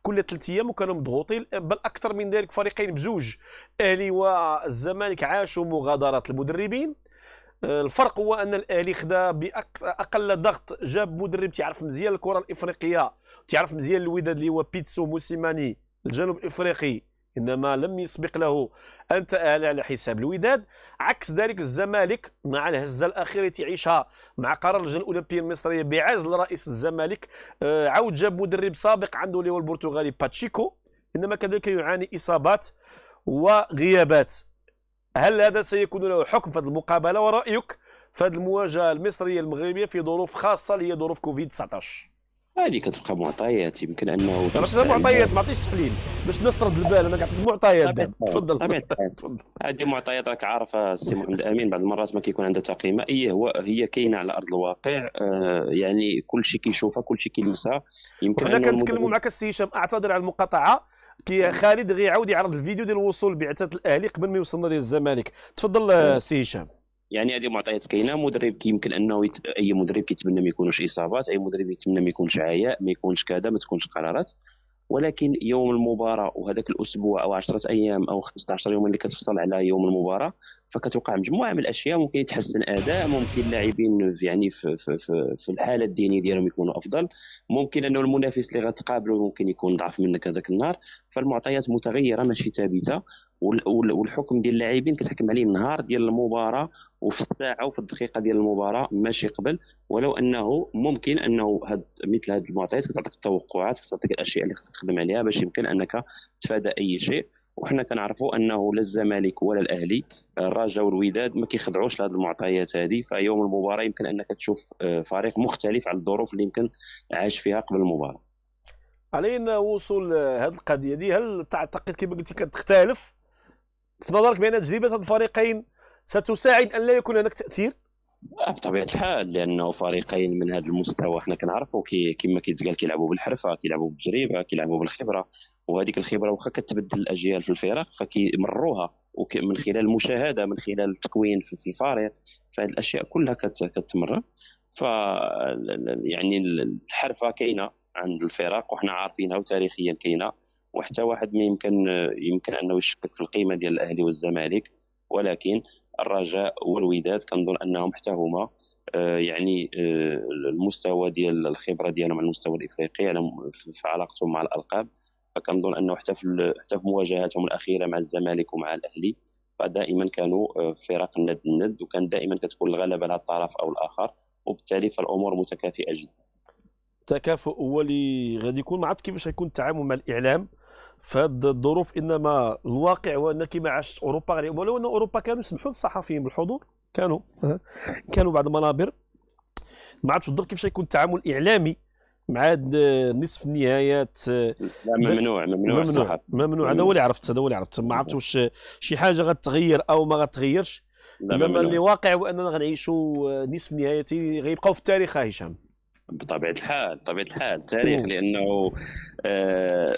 كل ثلاث ايام وكانوا مضغوطين بل اكثر من ذلك فريقين بزوج الاهلي والزمالك عاشوا مغادرات المدربين الفرق هو ان الاهلي خدا باقل ضغط جاب مدرب تيعرف مزيان الكره الافريقيه تيعرف مزيان الوداد اللي هو بيتسو موسيماني الجنوب الافريقي انما لم يسبق له ان تاهل على حساب الوداد عكس ذلك الزمالك مع الهزه الاخيره تعيشها مع قرار اللجنه الاولمبيه المصريه بعزل رئيس الزمالك آه، عاود جاب مدرب سابق عنده اللي هو البرتغالي باتشيكو انما كذلك يعاني اصابات وغيابات هل هذا سيكون له حكم في هذه المقابله ورايك في هذه المواجهه المصريه المغربيه في ظروف خاصه اللي هي ظروف كوفيد 19 هذه كتبقى معطيات يمكن انه راه معطيات ما عطيتش تحليل باش الناس ترد البال انا عطيت معطيات تفضل تفضل هذه معطيات راك عارفها السي محمد امين بعض المرات ما كيكون عندها تقييم اي هو هي كاينه على ارض الواقع آه يعني كل شيء كيشوفها كل شيء كيلمسها يمكن حنا كنتكلموا معك السي هشام اعتذر على المقاطعه كي نعم. خالد غيعاود يعرض الفيديو ديال وصول بعثه الاهلي قبل ما يوصلنا ديال الزمالك تفضل السي آه، نعم. هشام يعني هذه معطيات كاينه مدرب كيمكن انه يت... اي مدرب كيتمنى ما يكونوش اصابات اي مدرب يتمنى ما يكونش عياء ما يكونش كذا ما تكونش قرارات ولكن يوم المباراه وهذاك الاسبوع او 10 ايام او 15 يوم اللي كتفصل على يوم المباراه فكتوقع مجموعه من الاشياء ممكن يتحسن اداء ممكن اللاعبين يعني في, في, في, في الحاله الدينيه ديالهم يكونوا افضل ممكن انه المنافس اللي غتقابله ممكن يكون ضعف منك هذاك النهار فالمعطيات متغيره ماشي ثابته والحكم ديال اللاعبين كتحكم عليه النهار ديال المباراه وفي الساعه وفي الدقيقه ديال المباراه ماشي قبل ولو انه ممكن انه هاد مثل هذه المعطيات كتعطيك التوقعات كتعطيك الاشياء اللي خصك تخدم عليها باش يمكن انك تفادى اي شيء وحنا كنعرفوا انه لا الزمالك ولا الاهلي آه، الرجاء والوداد ما كيخضعوش لهذه المعطيات هذه فيوم المباراه يمكن انك تشوف آه، فريق مختلف على الظروف اللي يمكن عاش فيها قبل المباراه علينا وصول هذه آه، القضيه دي هل تعتقد كما قلتي كتختلف في نظرك بان تجربه الفريقين ستساعد ان لا يكون هناك تاثير بطبيعه الحال لانه فريقين من هذا المستوى حنا كنعرفوا كي كما كيتقال كيلعبوا بالحرفه كيلعبوا بالتجربه كيلعبوا بالخبره وهذيك الخبره واخا كتبدل الاجيال في الفرق فكيمروها من خلال المشاهده من خلال التكوين في الفريق فهذه الاشياء كلها كتمرر ف يعني الحرفه كاينه عند الفرق وحنا عارفينها وتاريخيا كاينه وحتى واحد ما يمكن يمكن انه يشكك في القيمه ديال الاهلي والزمالك ولكن الرجاء والوداد كنظن انهم حتى هما آه، يعني آه، المستوى ديال الخبره ديالهم على المستوى الافريقي على في علاقتهم مع الالقاب فكنظن انه حتى في حتى في مواجهاتهم الاخيره مع الزمالك ومع الاهلي فدائما كانوا آه، فرق الند الند وكان دائما كتكون الغلبه على الطرف او الاخر وبالتالي فالامور متكافئه جدا تكافؤ هو اللي غادي يكون ما عرفت كيفاش غيكون التعامل مع الاعلام في هذه الظروف انما الواقع هو ان كما عاشت اوروبا ولو ان اوروبا كانوا يسمحوا للصحفيين بالحضور كانوا كانوا بعض المنابر ما عرفتش بالضبط كيفاش يكون التعامل الاعلامي مع نصف النهايات آه، لا ممنوع ممنوع ممنوع ممنوع هذا هو اللي عرفت هذا هو اللي عرفت ما عرفت واش شي حاجه غتغير او ما غتغيرش انما اللي واقع هو اننا غنعيشوا آه، نصف نهايتي غيبقاو في التاريخ هشام بطبيعه الحال بطبيعه الحال تاريخ لانه آه،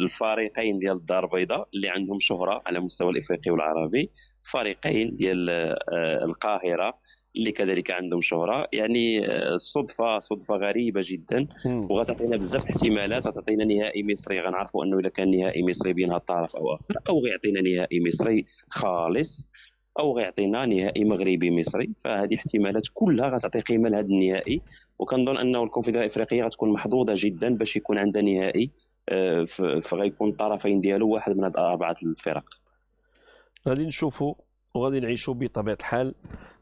الفريقين ديال الدار البيضاء اللي عندهم شهره على مستوى الافريقي والعربي فريقين ديال آه، القاهره اللي كذلك عندهم شهره يعني آه، صدفه صدفه غريبه جدا وغتعطينا بزاف احتمالات غتعطينا نهائي مصري غنعرفوا انه اذا كان نهائي مصري بين هالطرف او اخر او غيعطينا نهائي مصري خالص او غيعطينا نهائي مغربي مصري فهذه احتمالات كلها غتعطي قيمه لهذا النهائي وكنظن انه الكونفدراليه الافريقيه غتكون محظوظه جدا باش يكون عندها نهائي آه، فغيكون الطرفين ديالو واحد من هاد اربعه الفرق غادي نشوفوا وغادي نعيشوا بطبيعه الحال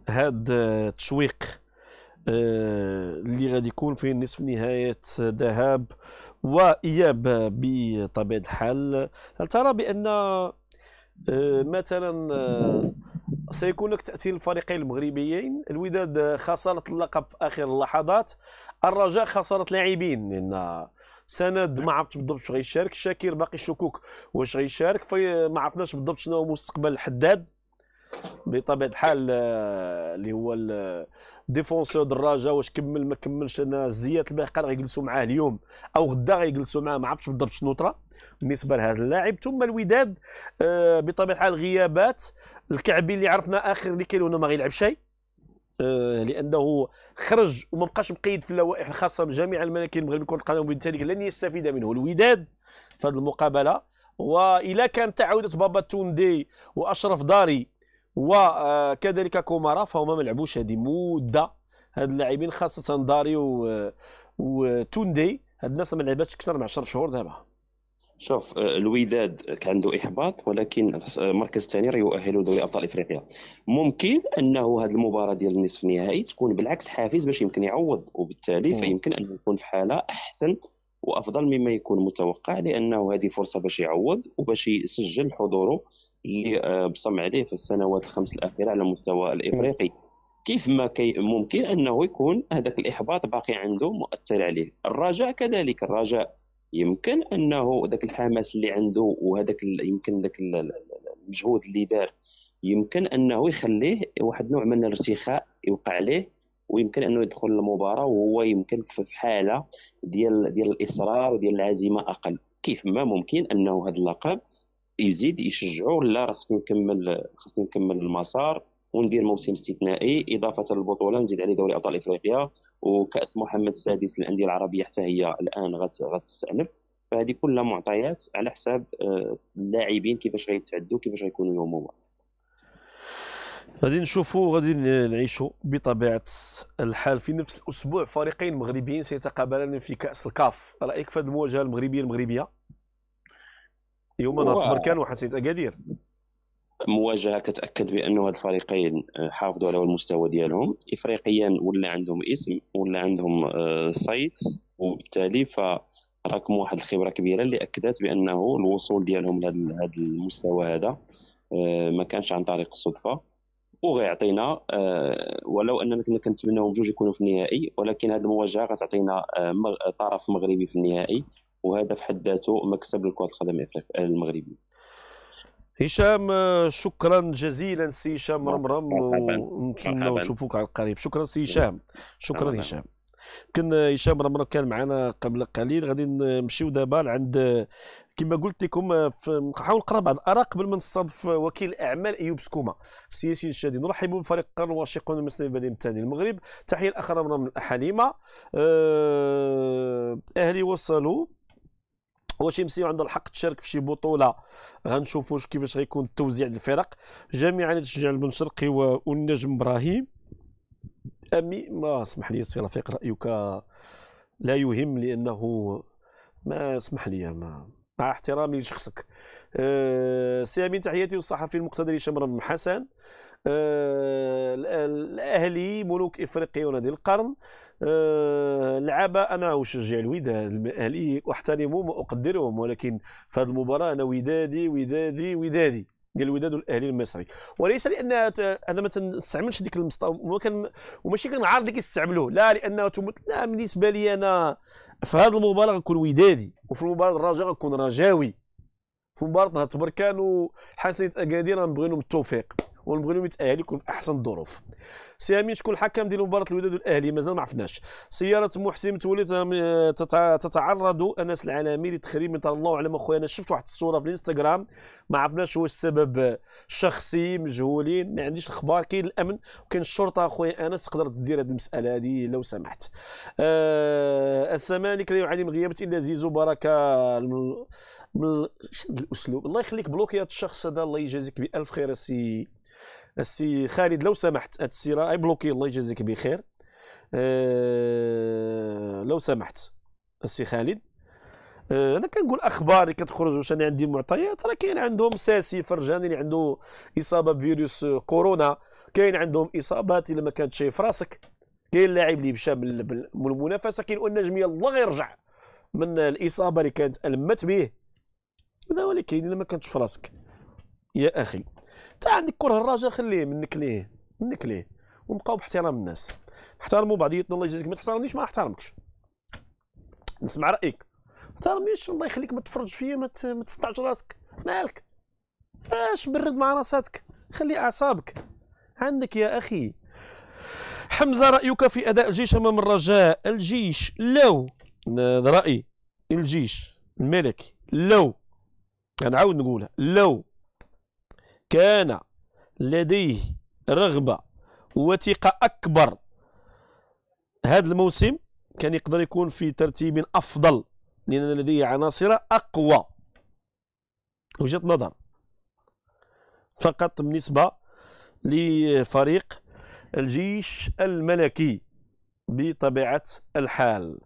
هذا آه، التشويق آه، اللي غادي يكون في نصف نهاية ذهاب وإياب بطبيعة الحال هل ترى بأن مثلا سيكون لك تاثير الفريقين المغربيين الوداد خساره اللقب في اخر اللحظات الرجاء خساره لاعبين لان سند ما عرفت بالضبط واش غيشارك شاكير باقي شكوك واش غيشارك ما عرفناش بالضبط شنو هو مستقبل الحداد بطبيعه الحال آه، اللي هو الديفونسور دراجه واش كمل ما كملش انا زيات البحقال غيجلسوا معاه اليوم او غدا غيجلسوا معاه ما عرفتش بالضبط شنو طرا بالنسبه لهذا اللاعب ثم الوداد آه بطبيعه الحال غيابات الكعبي اللي عرفنا اخر اللي كاين انه ما غيلعب شيء آه لانه خرج وما بقاش مقيد في اللوائح الخاصه بجميع الملاكين المغربيه لكره القدم وبالتالي لن يستفيد منه الوداد في هذه المقابله والا كانت تعاوده بابا توندي واشرف داري وكذلك آه، كومارا فهما ما لعبوش هذه مده هاد اللاعبين خاصه داري و آه، وتوندي هاد الناس ما لعباتش اكثر من 10 شهور دابا شوف آه، الوداد كان عنده احباط ولكن آه، مركز ثاني راه يؤهله دوري ابطال افريقيا ممكن انه هذه المباراه ديال النصف النهائي تكون بالعكس حافز باش يمكن يعوض وبالتالي فيمكن انه يكون في حاله احسن وافضل مما يكون متوقع لانه هذه فرصه باش يعوض وباش يسجل حضوره اللي آه، بصم عليه في السنوات الخمس الاخيره على المستوى الافريقي كيف ما كي ممكن انه يكون هذاك الاحباط باقي عنده مؤثر عليه الرجاء كذلك الرجاء يمكن انه ذاك الحماس اللي عنده وهذاك يمكن ذاك المجهود اللي دار يمكن انه يخليه واحد نوع من الارتخاء يوقع عليه ويمكن انه يدخل المباراه وهو يمكن في حاله ديال ديال الاصرار وديال العزيمه اقل كيف ما ممكن انه هذا اللقب يزيد يشجعوه لا خصني نكمل خصني نكمل المسار وندير موسم استثنائي اضافه للبطوله نزيد عليه دوري ابطال افريقيا وكاس محمد السادس للانديه العربيه حتى هي الان غتستانف فهذه كلها معطيات على حساب آه، اللاعبين كيفاش غيتعدوا كيفاش غيكونوا يومهم غادي نشوفوا غادي نعيشوا بطبيعه الحال في نفس الاسبوع فريقين مغربيين سيتقابلان في كاس الكاف رايك في هذه المواجهه المغربيه المغربيه يوم نهار تبركان وحسيت اكادير مواجهه كتاكد بانه هاد الفريقين آه، حافظوا على المستوى ديالهم افريقيا ولا عندهم اسم ولا عندهم سايت آه، وبالتالي ف راكم واحد الخبره كبيره اللي اكدت بانه الوصول ديالهم لهذا المستوى هذا آه، ما كانش عن طريق الصدفه وغيعطينا ولو اننا كنا كنتمناو بجوج يكونوا في النهائي ولكن هذه المواجهه غتعطينا طرف مغربي في النهائي وهذا في حد ذاته مكسب لكره القدم المغربيه هشام آه، شكرا جزيلا سي هشام مرمرم ونتمنى نشوفوك على القريب شكرا سي هشام شكرا هشام كان هشام مرمرم كان معنا قبل قليل غادي نمشيو دابا عند كما قلت لكم آه، نحاول نقرا بعض الاراء قبل ما نستضف آه، وكيل الاعمال ايوب سكومه سياسي شادي نرحب بفريق قرن واشقون المسلمين بديم الثاني المغرب تحيه الاخ رمرم من اهلي وصلوا واش يمسيو عنده الحق تشارك في شي بطوله غنشوفوا كيفاش غيكون التوزيع الفرق جميعا تشجع البنشرقي والنجم ابراهيم امي ما اسمح لي سي رفيق رايك لا يهم لانه ما اسمح لي ما مع احترامي لشخصك أه سي امين تحياتي والصحفي المقتدر هشام حسن آه، الاهلي ملوك افريقيا ونادي القرن آه، لعب انا اشجع الوداد الاهلي احترمهم واقدرهم ولكن في هذه المباراه انا ودادي ودادي ودادي ديال الوداد والاهلي المصري وليس لان انا ما تنستعملش ديك المستوى وكان وماشي كنعارض اللي كيستعملوه لا لانه لا بالنسبه لي انا في هذه المباراه غنكون ودادي وفي المباراه الرجاء غنكون رجاوي في مباراه نهار بركان وحسنيه اكادير غنبغي لهم التوفيق ونبغيو يتاهل يكون في احسن الظروف سامي شكون الحكم ديال مباراه الوداد والاهلي مازال ما عرفناش سياره محسن تولي آه، تتعرض انس العالمي لتخريب من الله اعلم اخويا انا شفت واحد الصوره في الانستغرام ما عرفناش واش السبب شخصي مجهولين ما عنديش الاخبار كاين الامن وكاين الشرطه اخويا انس تقدر دير هذه المساله هذه لو سمحت أه السمالك لا يعاني من غياب الا زيزو بركه من الاسلوب الله يخليك بلوكيات الشخص هذا الله يجازيك بالف خير سي السي خالد لو سمحت هاد السيره اي بلوكي الله يجازيك بخير أه لو سمحت السي خالد آه، انا كنقول اخبار اللي كتخرج واش انا عندي معطيات راه كاين عندهم ساسي فرجاني اللي عنده اصابه بفيروس كورونا كاين عندهم اصابات الا ما كانتش في راسك كاين لاعب اللي مشى من المنافسه كاين النجمي الله يرجع من الاصابه اللي كانت المت به هذا ولكن الا ما كانتش في راسك يا اخي انت عندك كره الرجاء خليه منك ليه منك ليه ونبقاو باحترام الناس احترموا بعضياتنا الله يجازيك ما تحترمنيش ما احترمكش نسمع رايك احترمنيش الله يخليك ما تفرج فيا ما تستعج راسك مالك اش برد مع راساتك خلي اعصابك عندك يا اخي حمزه رايك في اداء الجيش امام الرجاء الجيش لو رايي الجيش الملكي لو كنعاود نقولها لو كان لديه رغبة وثقة أكبر هذا الموسم كان يقدر يكون في ترتيب أفضل لأن لديه عناصر أقوى وجهة نظر فقط بالنسبة لفريق الجيش الملكي بطبيعة الحال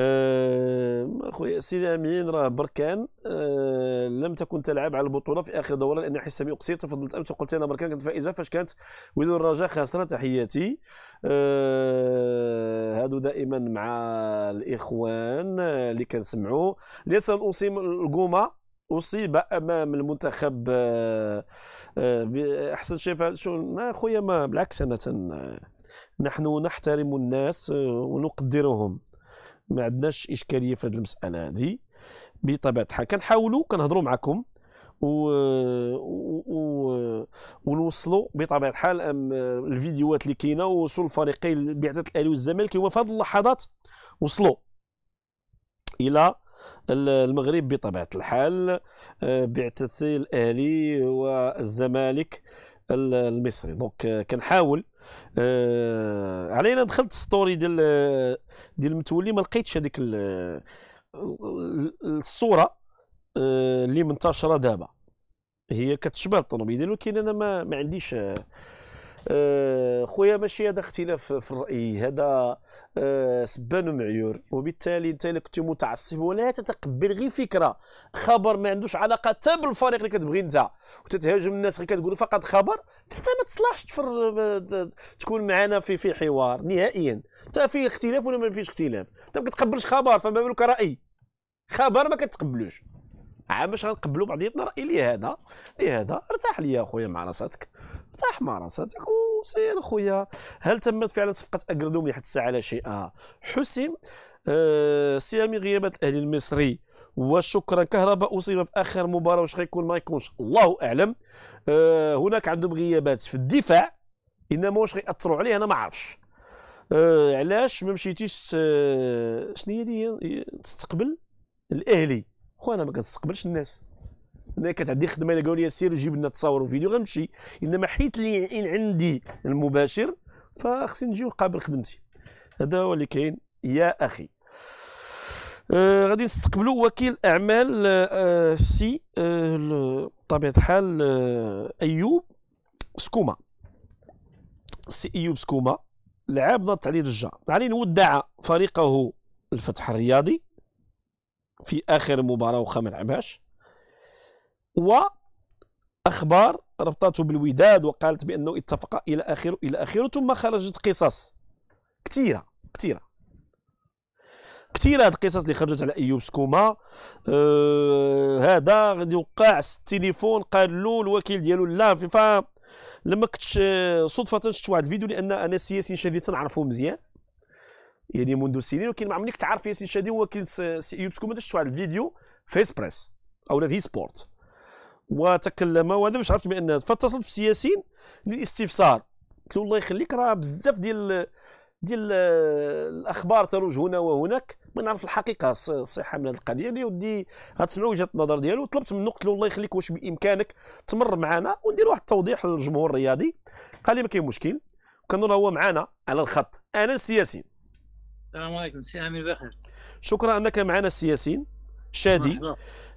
آه، اخويا سيدي امين راه بركان أه لم تكن تلعب على البطوله في اخر دوره لان حس بي تفضلت امس وقلت انا بركان كانت فائزه فاش كانت ودون الرجاء خاسره تحياتي أه هادو دائما مع الاخوان اللي كنسمعوا ليسان اصيب القومه اصيب امام المنتخب آه، آه، احسن شيء شو ما خويا ما بالعكس انا نحن نحترم الناس ونقدرهم ما عندناش اشكاليه في هذه المساله هذه بطبيعه الحال كنحاولوا كنهضروا معكم و... و... ونوصلوا بطبيعه الحال الفيديوهات اللي كاينه وصول الفريقين بعثه الاهلي والزمالك هو في هذه اللحظات وصلوا الى المغرب بطبيعه الحال آه، بعثه الاهلي والزمالك المصري دونك آه، كنحاول آه، علينا دخلت ستوري ديال ديال المتولي ما لقيتش هذيك الصوره آه، اللي منتشره دابا هي كتشبه الطوموبيل ديالو ولكن انا ما, ما عنديش آه، آه، خويا ماشي هذا اختلاف في الراي هذا آه، سبان ومعيور وبالتالي انت كنت متعصب ولا تتقبل غير فكره خبر ما عندوش علاقه حتى بالفريق اللي كتبغي انت وتتهاجم الناس اللي كتقول فقط خبر حتى ما تصلحش تكون معنا في في حوار نهائيا حتى فيه اختلاف ولا ما فيش اختلاف انت ما كتقبلش خبر فما بالك راي خبر ما كتقبلوش عام باش غنقبلوا بعضياتنا راي لي هذا لي هذا ارتاح يا خويا مع راساتك ارتاح مع راساتك وسير خويا هل تمت فعلا صفقه اجردوم لحد الساعه لا شيء آه. حسم آه غيابات الاهلي المصري وشكرا كهرباء اصيب في اخر مباراه واش غيكون ما يكونش الله اعلم آه هناك عندهم غيابات في الدفاع انما واش غياثروا عليه انا ما عارفش آه علاش ما مشيتيش آه شنو هي تستقبل الاهلي خونا ما كنستقبلش الناس انا كتعدي خدمه الا قالوا لي سير جيب لنا تصاور وفيديو غنمشي انما حيت لي عندي المباشر فخصني نجي نقابل خدمتي هذا هو اللي كاين يا اخي آه غادي نستقبلوا وكيل اعمال آه سي بطبيعه آه الحال آه ايوب سكوما سي ايوب سكوما لعاب نط عليه رجا علي نودع فريقه الفتح الرياضي في اخر مباراه وخا ما لعبهاش واخبار ربطته بالوداد وقالت بانه اتفق الى اخره الى اخره ثم خرجت قصص كثيره كثيره كثيره هاد القصص اللي خرجت على ايوب سكوما آه هذا غادي يوقع التليفون قال له الوكيل ديالو لا في ف لما كنت صدفه شفت واحد الفيديو لان انا سياسي شديد تنعرفو مزيان يعني منذ سنين ولكن ما عمرك كنت عارف ياسين شادي هو كاين يوبسكو ما درتش واحد الفيديو فيس بريس او في سبورت وتكلم وهذا باش عرفت بان فاتصلت بسياسين للاستفسار قلت له الله يخليك راه بزاف ديال ديال الاخبار تروج هنا وهناك ما نعرف الحقيقه الصحه من هذه القضيه اللي يعني ودي غتسمعوا وجهه النظر ديالو طلبت منه قلت له الله يخليك واش بامكانك تمر معنا وندير واحد التوضيح للجمهور الرياضي قال لي ما كاين مشكل كنظن هو معنا على الخط انا سياسي السلام عليكم سي امين بخير شكرا انك معنا السياسيين شادي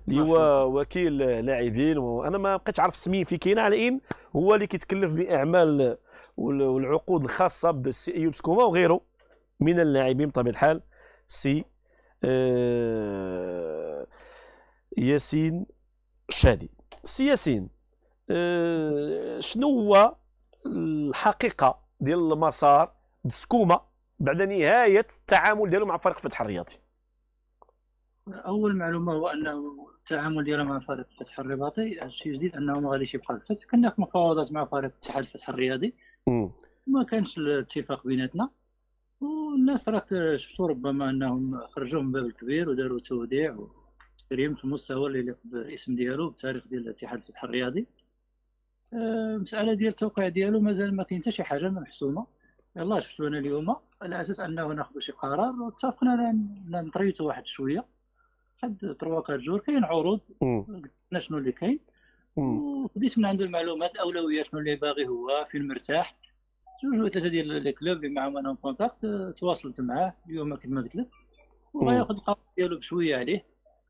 اللي هو وكيل لاعبين وانا ما بقيتش عارف السميين في كاين على ان هو اللي كيتكلف باعمال والعقود الخاصه بالسي ايوب سكوما وغيره من اللاعبين بطبيعه الحال سي آه، ياسين شادي سي ياسين آه، شنو هو الحقيقه ديال المسار دسكوما بعد نهايه التعامل ديالو مع فريق فتح الرياضي اول معلومه هو انه التعامل ديالو مع فريق فتح الرباطي شيء جديد انه ما غاديش يبقى الفتح كنا في مفاوضات مع فريق اتحاد فتح الرياضي ما كانش الاتفاق بيناتنا والناس راك شفتوا ربما انهم خرجوا من باب الكبير وداروا توديع وتكريم في المستوى اللي يليق بالاسم ديالو بالتاريخ ديال اتحاد فتح الرياضي المساله أه، ديال التوقيع ديالو مازال ما كاين حتى شي حاجه محسومه يلا شفتونا اليوم على اساس انه ناخذ شي قرار واتفقنا نطريتو واحد شويه واحد 3 4 جور كاين عروض قلنا شنو اللي كاين وخديت من عنده المعلومات الاولويه شنو اللي باغي هو فين مرتاح جوج ولا ثلاثه ديال لي كلوب اللي معاهم انا كونتاكت تواصلت معاه اليوم كما قلت لك وغياخذ القرار ديالو بشويه عليه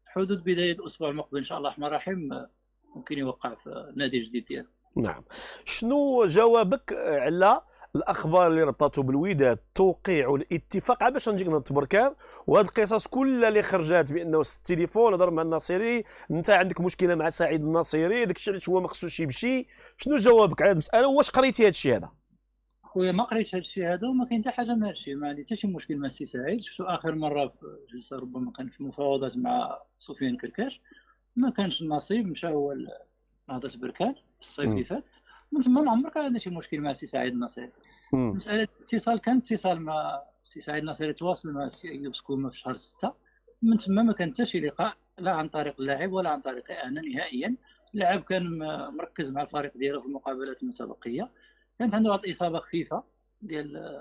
حدود بدايه الاسبوع المقبل ان شاء الله الرحمن الرحيم ممكن يوقع في نادي جديد ديالو نعم شنو جوابك على الاخبار اللي ربطته بالوداد توقيع الاتفاق باش نجيك تبركان وهاد القصص كلها اللي خرجات بانه التليفون هضر مع الناصيري انت عندك مشكله مع سعيد الناصيري داك الشيء علاش هو ما خصوش يمشي شنو جوابك على المساله واش قريتي هاد الشيء هذا خويا ما قريتش هاد الشيء هذا وما كاين حتى حاجه من هاد الشيء ما عندي حتى شي مشكل مع السي سعيد شفتو اخر مره في جلسه ربما كان في مفاوضات مع سفيان كركاش ما كانش النصيب مشى هو نهضه بركان الصيف اللي فات من ثم عمر كان عندنا شي مشكل مع السي سعيد الناصري مساله الاتصال كان اتصال مع السي سعيد الناصري تواصل مع السي ايوب سكومه في شهر 6 من تما ما كان حتى شي لقاء لا عن طريق اللاعب ولا عن طريق انا نهائيا اللاعب كان مركز مع الفريق ديالو في المقابلات المتبقيه كانت عنده واحد الاصابه خفيفه ديال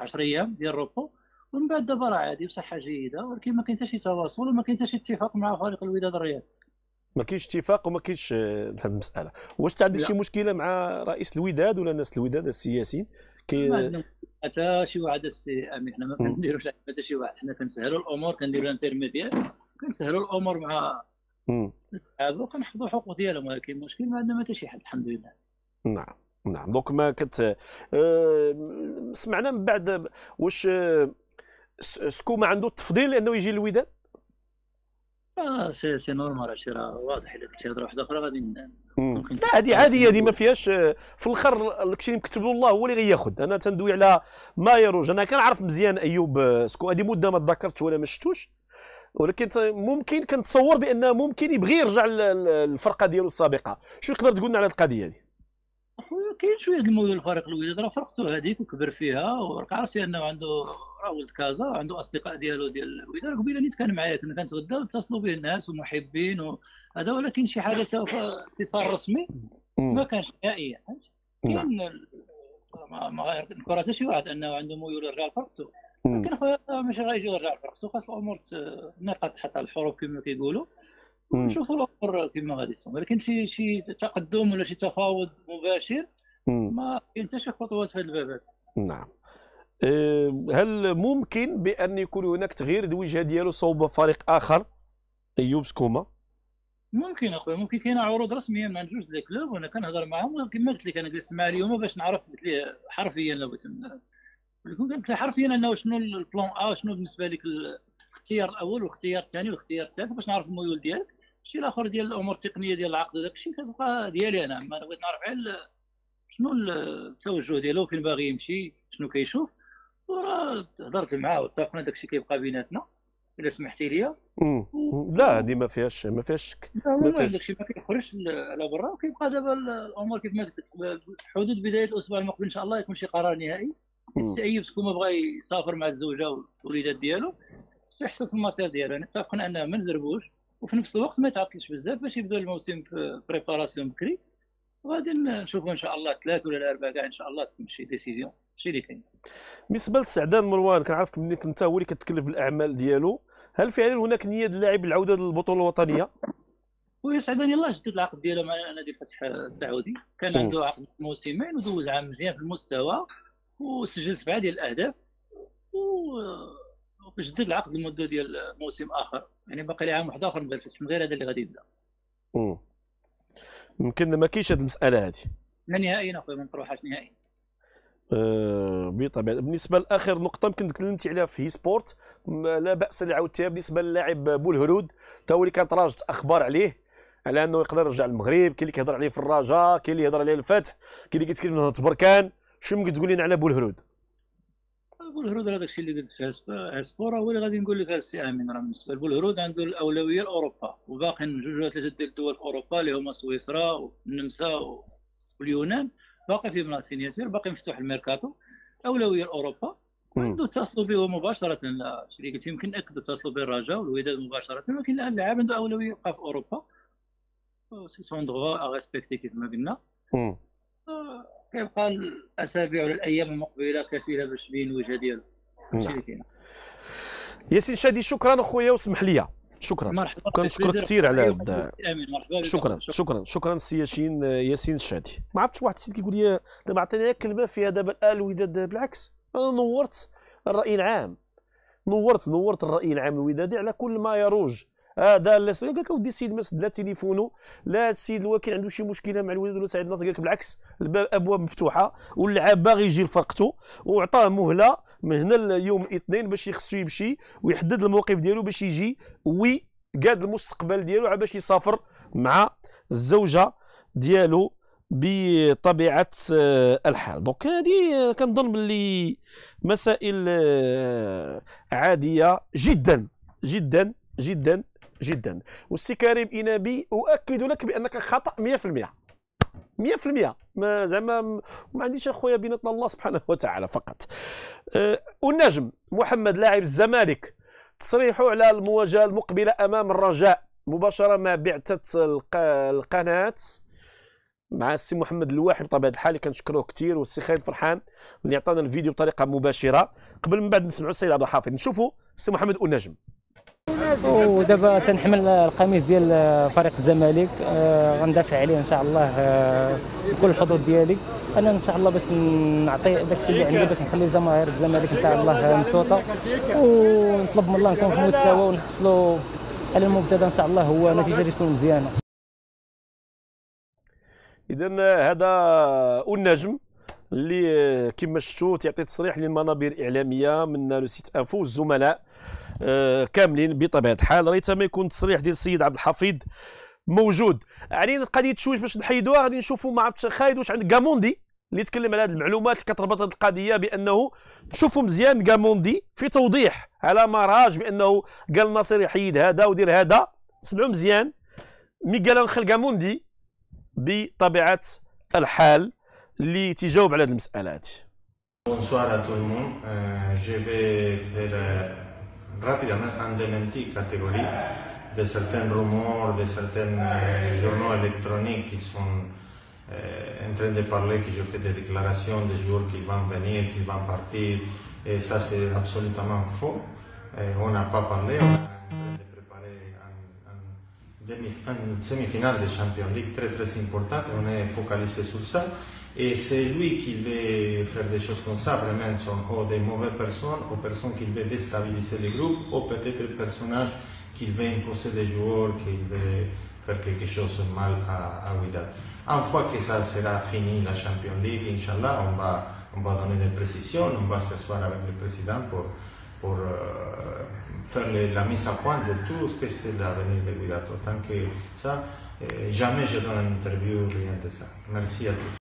10 ايام ديال روبو ومن بعد دابا راه عادي بصحه جيده ولكن ما كاين حتى شي تواصل وما كاين حتى شي اتفاق مع فريق الوداد الرياضي ما كاينش اتفاق وما كاينش هذه آه، المساله واش انت عندك شي مشكله مع رئيس الوداد ولا ناس الوداد السياسيين كي حتى شي واحد السي امين حنا ما كنديروش حتى شي واحد حنا كنسهلوا الامور كنديروا انترميديا كنسهلوا الامور مع هذا كنحفظوا الحقوق ديالهم ولكن المشكل ما عندنا حتى شي حد الحمد لله نعم نعم دونك ما كت أه... سمعنا من بعد واش آه، سكو ما عنده التفضيل انه يجي للوداد آه سي سي نورمال هادشي راه واضح الا كنتي هضره واحده اخرى غادي لا هذه عاديه هذه ما فيهاش آه، في الاخر الكشي اللي مكتب له الله هو اللي غياخذ انا تندوي على ما يروج انا كنعرف مزيان ايوب آه، سكو هذه مده ما تذكرتش ولا ما شفتوش ولكن ممكن كنتصور بانه ممكن يبغي يرجع للفرقه ديالو السابقه شو يقدر تقول لنا على القضيه هذه كاين شويه الميول الفريق الوداد راه فرقته هذيك وكبر فيها وراك عارف انه عنده راه ولد كازا عنده اصدقاء ديالو ديال الوداد قبيله نيت كان معايا كنا كنتغداو اتصلوا به الناس ومحبين وهذا ولكن شي حاجه تا اتصال رسمي ما كانش نهائيا كاين نعم. ما غير نكره حتى شي واحد انه عنده ميول يرجع لفرقته لكن خويا ماشي غيجي يرجع لفرقته خاص الامور النقاط تحط على الحروف كما كيقولوا نشوفوا الامور كما غادي ولكن شي شي تقدم ولا شي تفاوض مباشر ما شي خطوات هذا الباب هذا نعم أه، هل ممكن بان يكون هناك تغيير الوجهه ديالو صوب فريق اخر ايوب سكوما ممكن اخويا ممكن كاينه عروض رسميه من جوج ديال الكلوب وانا كنهضر معاهم كما قلت لك انا جلست مع اليوم باش نعرف قلت ليه حرفيا لو قلت له حرفيا انه شنو البلان ا شنو بالنسبه لك الاختيار الاول والاختيار الثاني والاختيار الثالث باش نعرف الميول ديالك الشيء الاخر ديال الامور التقنيه ديال العقد وداك الشيء كتبقى ديالي انا ما بغيت نعرف غير شنو التوجه ديالو فين باغي يمشي شنو كيشوف وراه هضرت معاه واتفقنا داكشي كيبقى بيناتنا الا سمحتي لي و... لا هذه ما فيهاش ما فيهاش شك ما فيهاش داكشي ما كيخرجش على برا وكيبقى دابا الامور كيف ما قلت حدود بدايه الاسبوع المقبل ان شاء الله يكون شي قرار نهائي ايوب تكون ما بغى يسافر مع الزوجه والوليدات ديالو يحسب في المصير ديالو يعني اتفقنا انه ما نزربوش وفي نفس الوقت ما يتعطلش بزاف باش يبدا الموسم في بريباراسيون بكري وغادي نشوفوا ان شاء الله ثلاثه ولا الاربعاء كاع ان شاء الله تكون شي ديسيزيون شي اللي كاين بالنسبه للسعدان مروان كنعرفك منك انت هو اللي كتكلف بالاعمال ديالو هل فعلا هناك نيه اللاعب العوده للبطوله الوطنيه وي سعدان يلاه جدد العقد ديالو مع نادي الفتح السعودي كان عنده عقد موسمين ودوز عام مزيان في المستوى وسجل سبعه ديال الاهداف وجدد العقد لمده ديال موسم اخر يعني باقي لي عام واحد اخر من غير الفتح من غير هذا اللي غادي يبدا يمكن ما كاينش هذه المساله هذه لا نهائيا اخويا ما مطروحاش نهائيا أه، بطبيعه بالنسبه لاخر نقطه يمكن تكلمتي عليها في سبورت لا باس اللي عاودتيها بالنسبه للاعب بولهرود تا هو اللي كانت راجت اخبار عليه على انه يقدر يرجع للمغرب كاين اللي كيهضر عليه في الرجاء كاين اللي يهضر عليه الفتح كاين اللي كيتكلم هنا تبركان شنو ممكن تقول لنا على بولهرود والهرود هذاك الشيء اللي قلت فيه عسفوره هو اللي غادي نقول لك السي امين راه بالنسبه للهرود عنده الاولويه لاوروبا وباقيين جوج ولا ثلاثه ديال في اوروبا اللي هما سويسرا والنمسا واليونان باقي في بلاصتين ياسر باقي مفتوح الميركاتو اولويه لاوروبا عنده اتصلوا به مباشره شريك يمكن اكد اتصلوا به الرجاء والوداد مباشره ولكن الان اللاعب عنده اولويه يبقى في اوروبا سي سون دغوا ا ريسبكتي كيف ما قلنا كيبقى الاسابيع ولا الايام المقبله كفيله باش تبين الوجهه ديالو هادشي نعم. اللي كاين ياسين شادي شكرا اخويا وسمح لي شكرا مرحبا كنشكرك كثير على أيوة، هذا شكرا شكرا شكرا السياشين ياسين ياسين الشادي ما عرفتش واحد السيد كيقول لي دابا عطيني كلمه فيها دابا الوداد بالعكس انا نورت الراي العام نورت نورت الراي العام الودادي على كل ما يروج هذا آه، اللي صغير قال لك اودي السيد ما سد لا تليفونه لا السيد الوكيل عنده شي مشكله مع الوليد ولا سعيد الناصر قال لك بالعكس ابواب مفتوحه واللعاب باغي يجي لفرقته وعطاه مهله من هنا ليوم الاثنين باش خصو يمشي ويحدد الموقف ديالو باش يجي وي قاد المستقبل ديالو باش يسافر مع الزوجه ديالو بطبيعه آه، الحال دونك هذه آه، كنظن باللي مسائل عاديه جدا جدا جدا جدا والسي كريم انابي اؤكد لك بانك خطا 100% 100% ما زعما ما عنديش اخويا بيناتنا الله سبحانه وتعالى فقط أه والنجم محمد لاعب الزمالك تصريحه على المواجهه المقبله امام الرجاء مباشره ما بعثه القناه مع السي محمد الواحد بطبيعه الحال اللي كنشكروه كثير والسي خالد فرحان اللي عطانا الفيديو بطريقه مباشره قبل من بعد نسمعوا السيد عبد الحافظ نشوفوا السي محمد النجم ودابا تنحمل القميص ديال فريق الزمالك آه، غندافع عليه ان شاء الله آه، بكل الحظوظ ديالي انا ان شاء الله باش نعطي داكشي اللي عندي باش نخلي جماهير الزمالك ان شاء الله آه، مبسوطه ونطلب من الله نكون في مستوى ونحصلوا على المبتدا ان شاء الله هو نتيجه اللي تكون مزيانه اذا هذا النجم اللي كما شفتوا تيعطي تصريح للمنابر الاعلاميه من لو سيت انفو الزملاء آه، كاملين بطبيعه الحال راه يكون التصريح ديال السيد عبد الحفيظ موجود يعني القضيه شويه باش نحيدوها غادي نشوفوا مع خالد واش عند كاموندي اللي تكلم على هذه المعلومات اللي كتربط هذه القضيه بانه نشوفوا مزيان كاموندي في توضيح على مراج بانه قال ناصر يحيد هذا ودير هذا سمعوا مزيان مي انخيل كاموندي بطبيعه الحال اللي تجاوب على هذه المساله هذه Bonsoir à tout le monde. Euh, je vais faire euh, rapidamente catégories de certains rumeurs, de certains eh, journaux électroniques qui sont eh, en train de parler que je fais des déclarations des jours qu'ils vont venir, qu'ils vont partir, et ça c'est absolument faux. Et eh, on n'a pas parlé, on est en train de préparer un, un, une semi-finale de Champions League très très importante, on est focalisé sur ça. Et c'est lui qui veut faire des choses comme ça, vraiment, ou des mauvaises personnes, ou personnes qui veulent déstabiliser le groupe, ou peut-être le personnage qui veut imposer des joueurs, qui veut faire quelque chose de mal à, à Une fois que ça sera fini, la Champions League, Inch'Allah, on va, on va donner des précisions, on va s'asseoir avec le président pour, pour eh, faire la mise à point de tout ce que c'est l'avenir de Guidato. Tant que ça, eh, jamais je donne une interview, rien de ça. Merci à tous.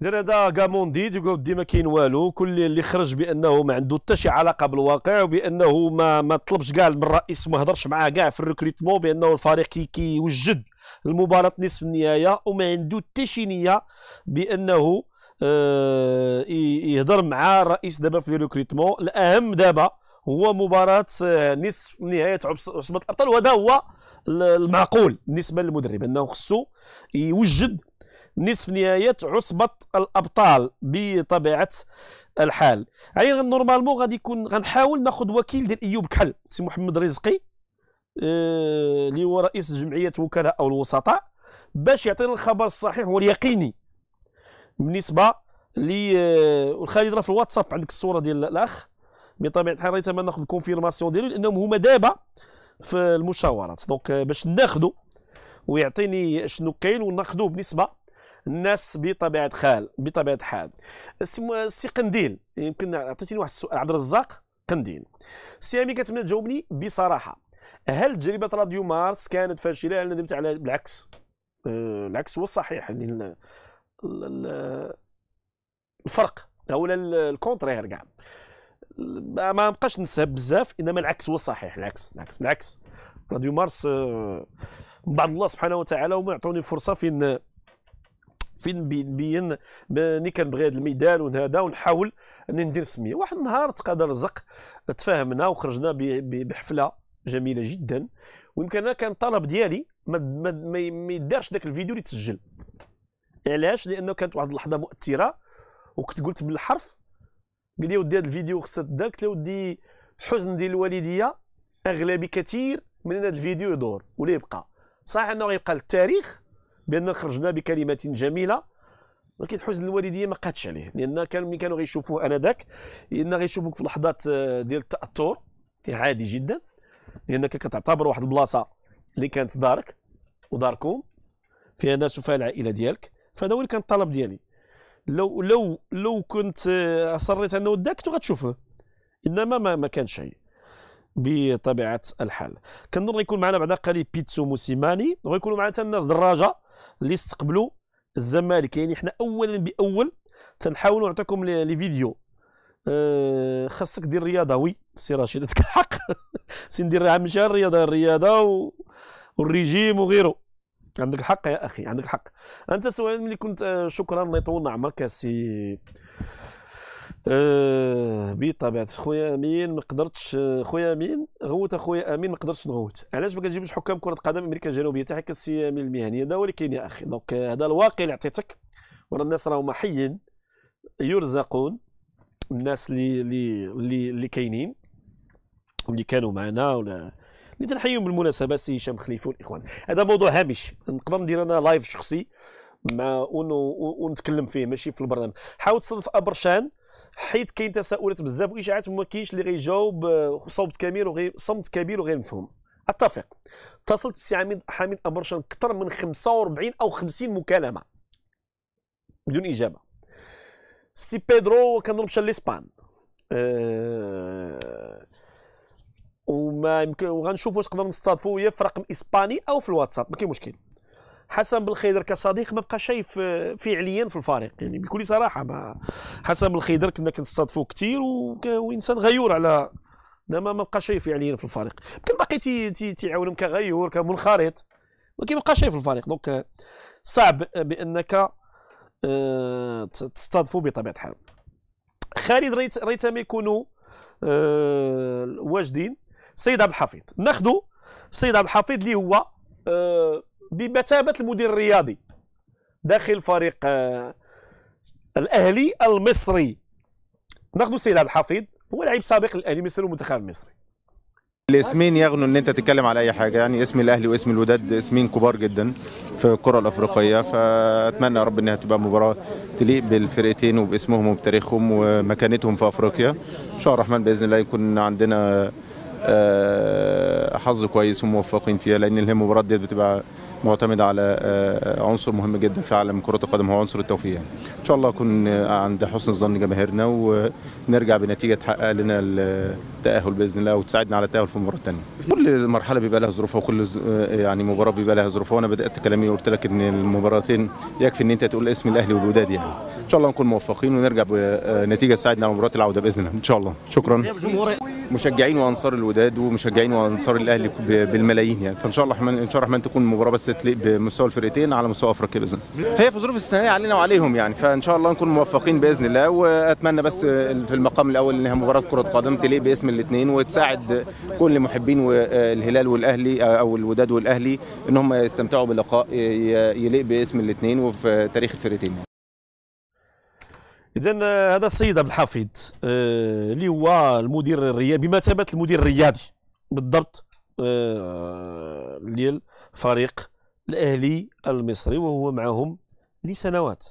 دير هذا كاموندي تيقول ديما كاين والو كل اللي خرج بانه ما عنده حتى شي علاقه بالواقع وبانه ما ما طلبش كاع من الرئيس ما هضرش معاه كاع في الريكروتمون بانه الفريق كي كيوجد المباراه نصف النهايه وما عنده حتى شي نيه بانه آه، يهضر مع الرئيس دابا في الريكروتمون الاهم دابا هو مباراه آه، نصف نهايه عصبه الابطال وهذا هو المعقول بالنسبه للمدرب انه خصو يوجد نصف نهاية عصبة الأبطال بطبيعة الحال يعني نورمالمون غادي يكون غنحاول ناخذ وكيل ديال ايوب كحل سي محمد رزقي آه، اللي أه هو رئيس جمعيه وكلاء او الوسطاء باش يعطينا الخبر الصحيح واليقيني بالنسبه لي آه، وخالد راه في الواتساب عندك الصوره ديال الاخ بطبيعه الحال تما ناخذ الكونفيرماسيون ديالو لانهم هما دابا في المشاورات دونك آه، باش ناخذوا ويعطيني شنو كاين وناخذوه بالنسبه الناس بطبيعه خال بطبيعه الحال السي قنديل يمكن عطيتيني واحد السؤال عبد الرزاق قنديل سي امي كتمنى تجاوبني بصراحه هل تجربه راديو مارس كانت فاشله هل ندمت على بالعكس آه، العكس هو الصحيح يعني الفرق اولا الكونترير كاع ما نبقاش نسهب بزاف انما العكس هو الصحيح العكس العكس العكس راديو مارس من آه، بعد الله سبحانه وتعالى هما عطوني فرصه فين فين نبين ملي كنبغي هذا الميدان وهذا ونحاول اني ندير سميه واحد النهار تقدر رزق تفاهمنا وخرجنا بحفله جميله جدا ويمكن انا كان الطلب ديالي ما ما يدارش ذاك الفيديو اللي تسجل علاش لانه كانت واحد اللحظه مؤثره وكنت قلت بالحرف قال لي ودي هذا الفيديو خصها تدار قلت له ودي الحزن ديال الوالديه اغلى بكثير من هذا الفيديو يدور ولا يبقى صحيح انه غيبقى للتاريخ بان خرجنا بكلمه جميله ولكن حزن الوالديه ما قادش عليه لان كانوا ملي كانوا غيشوفوه انذاك لان غيشوفوك في لحظات آه، ديال التاثر عادي جدا لانك كتعتبر واحد البلاصه اللي كانت دارك وداركم فيها ناس وفيها العائله ديالك فهذا هو اللي كان الطلب ديالي لو لو لو كنت آه، اصريت انه كنت غتشوفه انما ما, ما كان شيء بطبيعه الحال كنظن غيكون معنا بعد قليل بيتسو موسيماني وغيكونوا معنا الناس دراجه اللي استقبلوا الزمالك يعني حنا اولا باول تنحاولوا نعطيكم لي فيديو أه خاصك دير رياضه وي سي رشيد عندك الحق سي ندير عام مشى الرياضه الرياضه و... والريجيم وغيره عندك الحق يا اخي عندك الحق انت سؤال ملي كنت آه، شكرا الله يطول عمرك سي أه بطبيعه خويا امين ما قدرتش خويا امين غوت اخويا امين ما قدرتش نغوت علاش ما كنجيبش حكام كره قدم امريكا الجنوبيه تحت كنسي امين المهني هذا هو اللي كاين يا اخي دونك هذا الواقع اللي عطيتك ورا الناس راهما حيين يرزقون الناس اللي اللي اللي, اللي كاينين واللي كانوا معنا ولا اللي تنحيهم بالمناسبه سي هشام خليفه والاخوان هذا موضوع هامش نقدر ندير انا لايف شخصي مع ونتكلم فيه ماشي في البرنامج حاول تصنف ابرشان حيت كاين تساؤلات بزاف واشاعات ما كاينش اللي غيجاوب آه، صوت كبير وغير صمت كبير وغير مفهوم اتفق اتصلت بسي حميد حميد امرشان اكثر من 45 او 50 مكالمه بدون اجابه سي بيدرو كنظن مشى لاسبان أه وما يمكن وغنشوف واش نقدر نستضيفو هي في رقم اسباني او في الواتساب ما كاين مشكل حسن بالخيدر كصديق ما بقى شايف فعليا في الفريق يعني بكل صراحه ما حسن بالخيدر كنا كنستضفوا كثير وانسان غيور على انما ما بقى شايف فعليا في الفريق يمكن باقي تيعاونهم كغيور كمنخرط ولكن ما بقى شايف في الفريق دونك صعب بانك آه، تستضفوا بطبيعه الحال خالد ريت يكونوا آه، واجدين سيد عبد الحفيظ ناخذوا سيد عبد الحفيظ اللي هو آه، بمثابه المدير الرياضي داخل فريق آه، الاهلي المصري ناخذ السيد عبد الحفيظ هو لاعب سابق للاهلي المصري والمنتخب المصري الاسمين يغنوا ان انت تتكلم على اي حاجه يعني اسم الاهلي واسم الوداد اسمين كبار جدا في الكره الافريقيه فاتمنى يا رب انها تبقى مباراه تليق بالفرقتين وباسمهم وبتاريخهم ومكانتهم في افريقيا ان شاء الله الرحمن باذن الله يكون عندنا آه، حظ كويس وموفقين فيها لان المباراه دي بتبقى معتمد على آه، آه، عنصر مهم جدا في عالم كرة القدم هو عنصر التوفيق إن شاء الله أكون آه، عند حسن ظن جماهيرنا ونرجع بنتيجة تحقق لنا التاهل باذن الله وتساعدنا على التاهل في المباراه الثانيه كل مرحله بيبقى لها ظروفها وكل آه، يعني مباراه بيبقى لها ظروفها وانا بدات كلامي وقلت لك ان المباراتين يكفي ان انت تقول اسم الاهلي والوداد يعني ان شاء الله نكون موفقين ونرجع بنتيجه آه، تساعدنا على مباراه العوده باذن الله ان شاء الله شكرا مشجعين وانصار الوداد ومشجعين وانصار الاهلي بالملايين يعني فان شاء الله ان شاء الله حمان تكون المباراه بس تليق بمستوى الفرقتين على مستوى افريقيا باذن الله هي في ظروف السنه علينا وعليهم يعني فان شاء الله نكون موفقين باذن الله واتمنى بس في المقام الاول انها مباراه كره قدم تليق باسم الاثنين وتساعد كل محبين آه، الهلال والاهلي آه، او الوداد والاهلي ان هم يستمتعوا بلقاء يليق باسم الاثنين وفي تاريخ الفرقتين اذا آه، هذا السيد عبد الحفيظ اللي هو المدير الرياضي بمثابه المدير الرياضي بالضبط ديال فريق الاهلي المصري وهو معهم لسنوات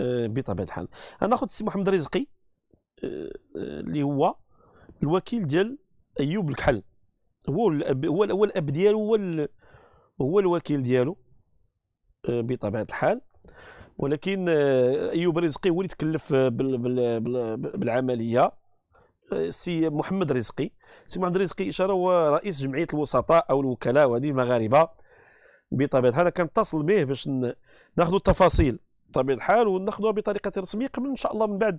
بطبيعه الحال غناخذ السي محمد رزقي اللي هو الوكيل ديال ايوب الكحل هو الاب هو, الاول الاب ديالو هو هو الوكيل ديالو آه، بطبيعه الحال ولكن آه، ايوب رزقي هو اللي تكلف آه، بالعمليه السي محمد رزقي السي محمد رزقي اشاره هو رئيس جمعيه الوسطاء او الوكلاء وهذه المغاربه بطبيعه الحال كنتصل به باش ناخذ التفاصيل بطبيعه الحال وناخذوها بطريقه رسميه قبل ان شاء الله من بعد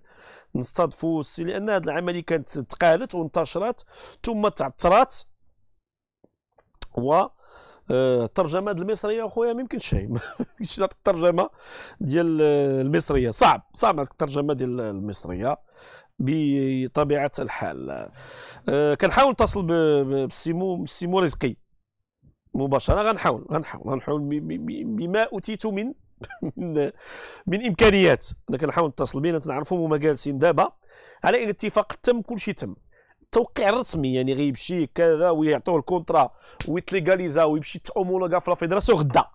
نستضفوا السي لان هذه العمليه كانت تقالت وانتشرت ثم تعثرت و الترجمه آه، المصريه اخويا ما يمكنش شيء ما يمكنش الترجمه ديال المصريه صعب صعب الترجمه ديال المصريه بطبيعه الحال آه، كنحاول نتصل بالسيمو السيمو رزقي مباشره غنحاول غنحاول غنحاول بما اوتيت من من من امكانيات انا كنحاول نتصل بهم تنعرفهم هما جالسين دابا على الاتفاق اتفاق تم كلشي تم التوقيع الرسمي يعني غيمشي كذا ويعطوه الكونترا ويتليغاليزا ويمشي تامولوغا في لافيدراسيون غدا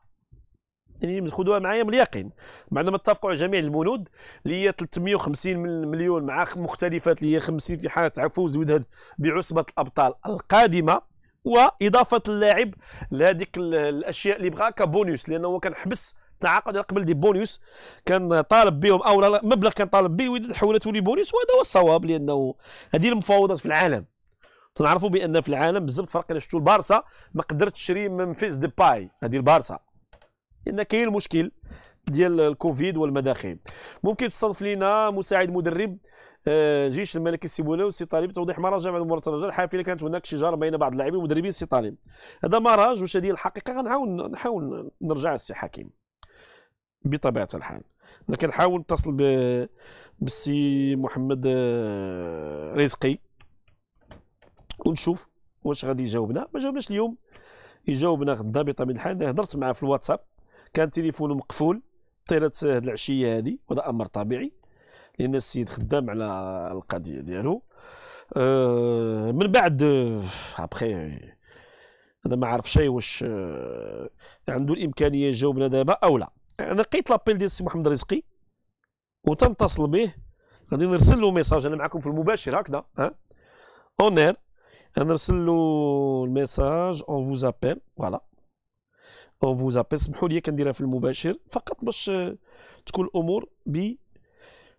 يعني خذوها معايا باليقين بعد ما اتفقوا على جميع البنود اللي هي 350 مليون مع مختلفات اللي هي 50 في حاله عفوز ودهد بعصبه الابطال القادمه واضافه اللاعب لهذيك الاشياء اللي بغاها كبونيوس لانه هو كان حبس تعاقد قبل دي بونيوس كان طالب بهم او مبلغ كان طالب به حولته بونيوس وهذا هو الصواب لانه هذه المفاوضات في العالم تنعرفوا بان في العالم بزاف الفرق اللي شفتوا البارسا ما قدرت تشري من دي باي هذه البارسا لان كاين المشكل ديال الكوفيد والمداخيل ممكن تصنف لينا مساعد مدرب آه، جيش الملك السيبولي والسي طالب توضيح بعد مباراه الرجاء الحافله كانت هناك شجار بين بعض اللاعبين ومدربين السي طالب هذا مراج واش هذه الحقيقه غنحاول نحاول نرجع السي حكيم بطبيعه الحال انا كنحاول نتصل ب بالسي محمد آه، رزقي ونشوف واش غادي يجاوبنا ما جاوبناش اليوم يجاوبنا غدا بطبيعه الحال هضرت معاه في الواتساب كان تليفونه مقفول طيلت هاد العشيه هادي وهذا امر طبيعي لان السيد خدام على القضيه ديالو آه، من بعد ابخي آه، انا ما عرف شيء واش عنده الامكانيه يجاوبنا دابا او لا انا لقيت لابيل ديال السي محمد رزقي وتنتصل به غادي نرسل له ميساج انا معكم في المباشر هكذا ها اونير نرسل له الميساج اون فو زابيل فوالا اون فو زابيل سمحوا لي كنديرها في المباشر فقط باش آه، تكون الامور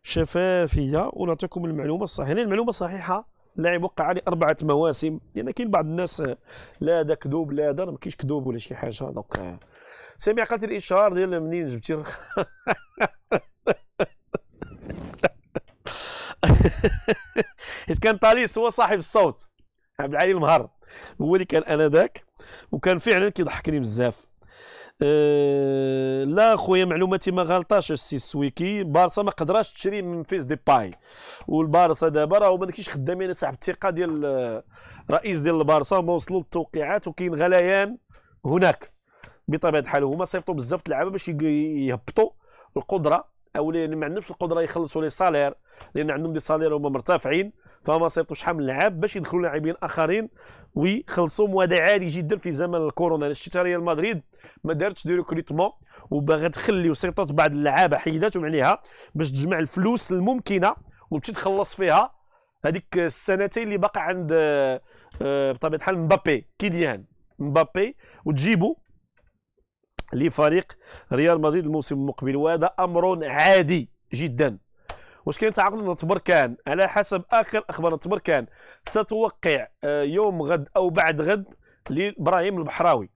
بشفافيه ونعطيكم المعلومه الصحيحه يعني المعلومه صحيحه لاعب وقع عليه اربعه مواسم لان يعني كاين بعض الناس آه، لا هذا كذوب لا هذا ما كاينش كذوب ولا شي حاجه دونك آه، سامي قالت الاشهار ديال منين جبتي حيت كان طاليس هو صاحب الصوت عبد العالي المهر هو اللي كان انذاك وكان فعلا كيضحكني بزاف أه، لا خويا معلوماتي ما غلطاش السي السويكي بارسا ما قدراش تشري من فيس دي باي والبارسا دابا راهو ما داكشيش خدامين صاحب الثقه ديال أه، رئيس ديال البارسا ما وصلوا للتوقيعات وكاين غليان هناك بطبيعه الحال هما صيفطوا بزاف اللعابه باش يهبطوا القدره او يعني ما عندهمش القدره يخلصوا لي سالير لان عندهم دي سالير هما مرتفعين فما صيفطوا شحال من لعاب باش يدخلوا لاعبين اخرين ويخلصوا مواد عادي جدا في زمن الكورونا شتي ريال مدريد ما دارتش دي ريكروتمون وباغا تخلي وسيطات بعض اللعابه حيداتهم عليها باش تجمع الفلوس الممكنه وتمشي تخلص فيها هذيك السنتين اللي باقا عند آه، بطبيعه الحال مبابي كيليان مبابي وتجيبو لفريق ريال مدريد الموسم المقبل وهذا امر عادي جدا واش كاين تعاقد تبركان على حسب اخر اخبار تبركان ستوقع آه، يوم غد او بعد غد لابراهيم البحراوي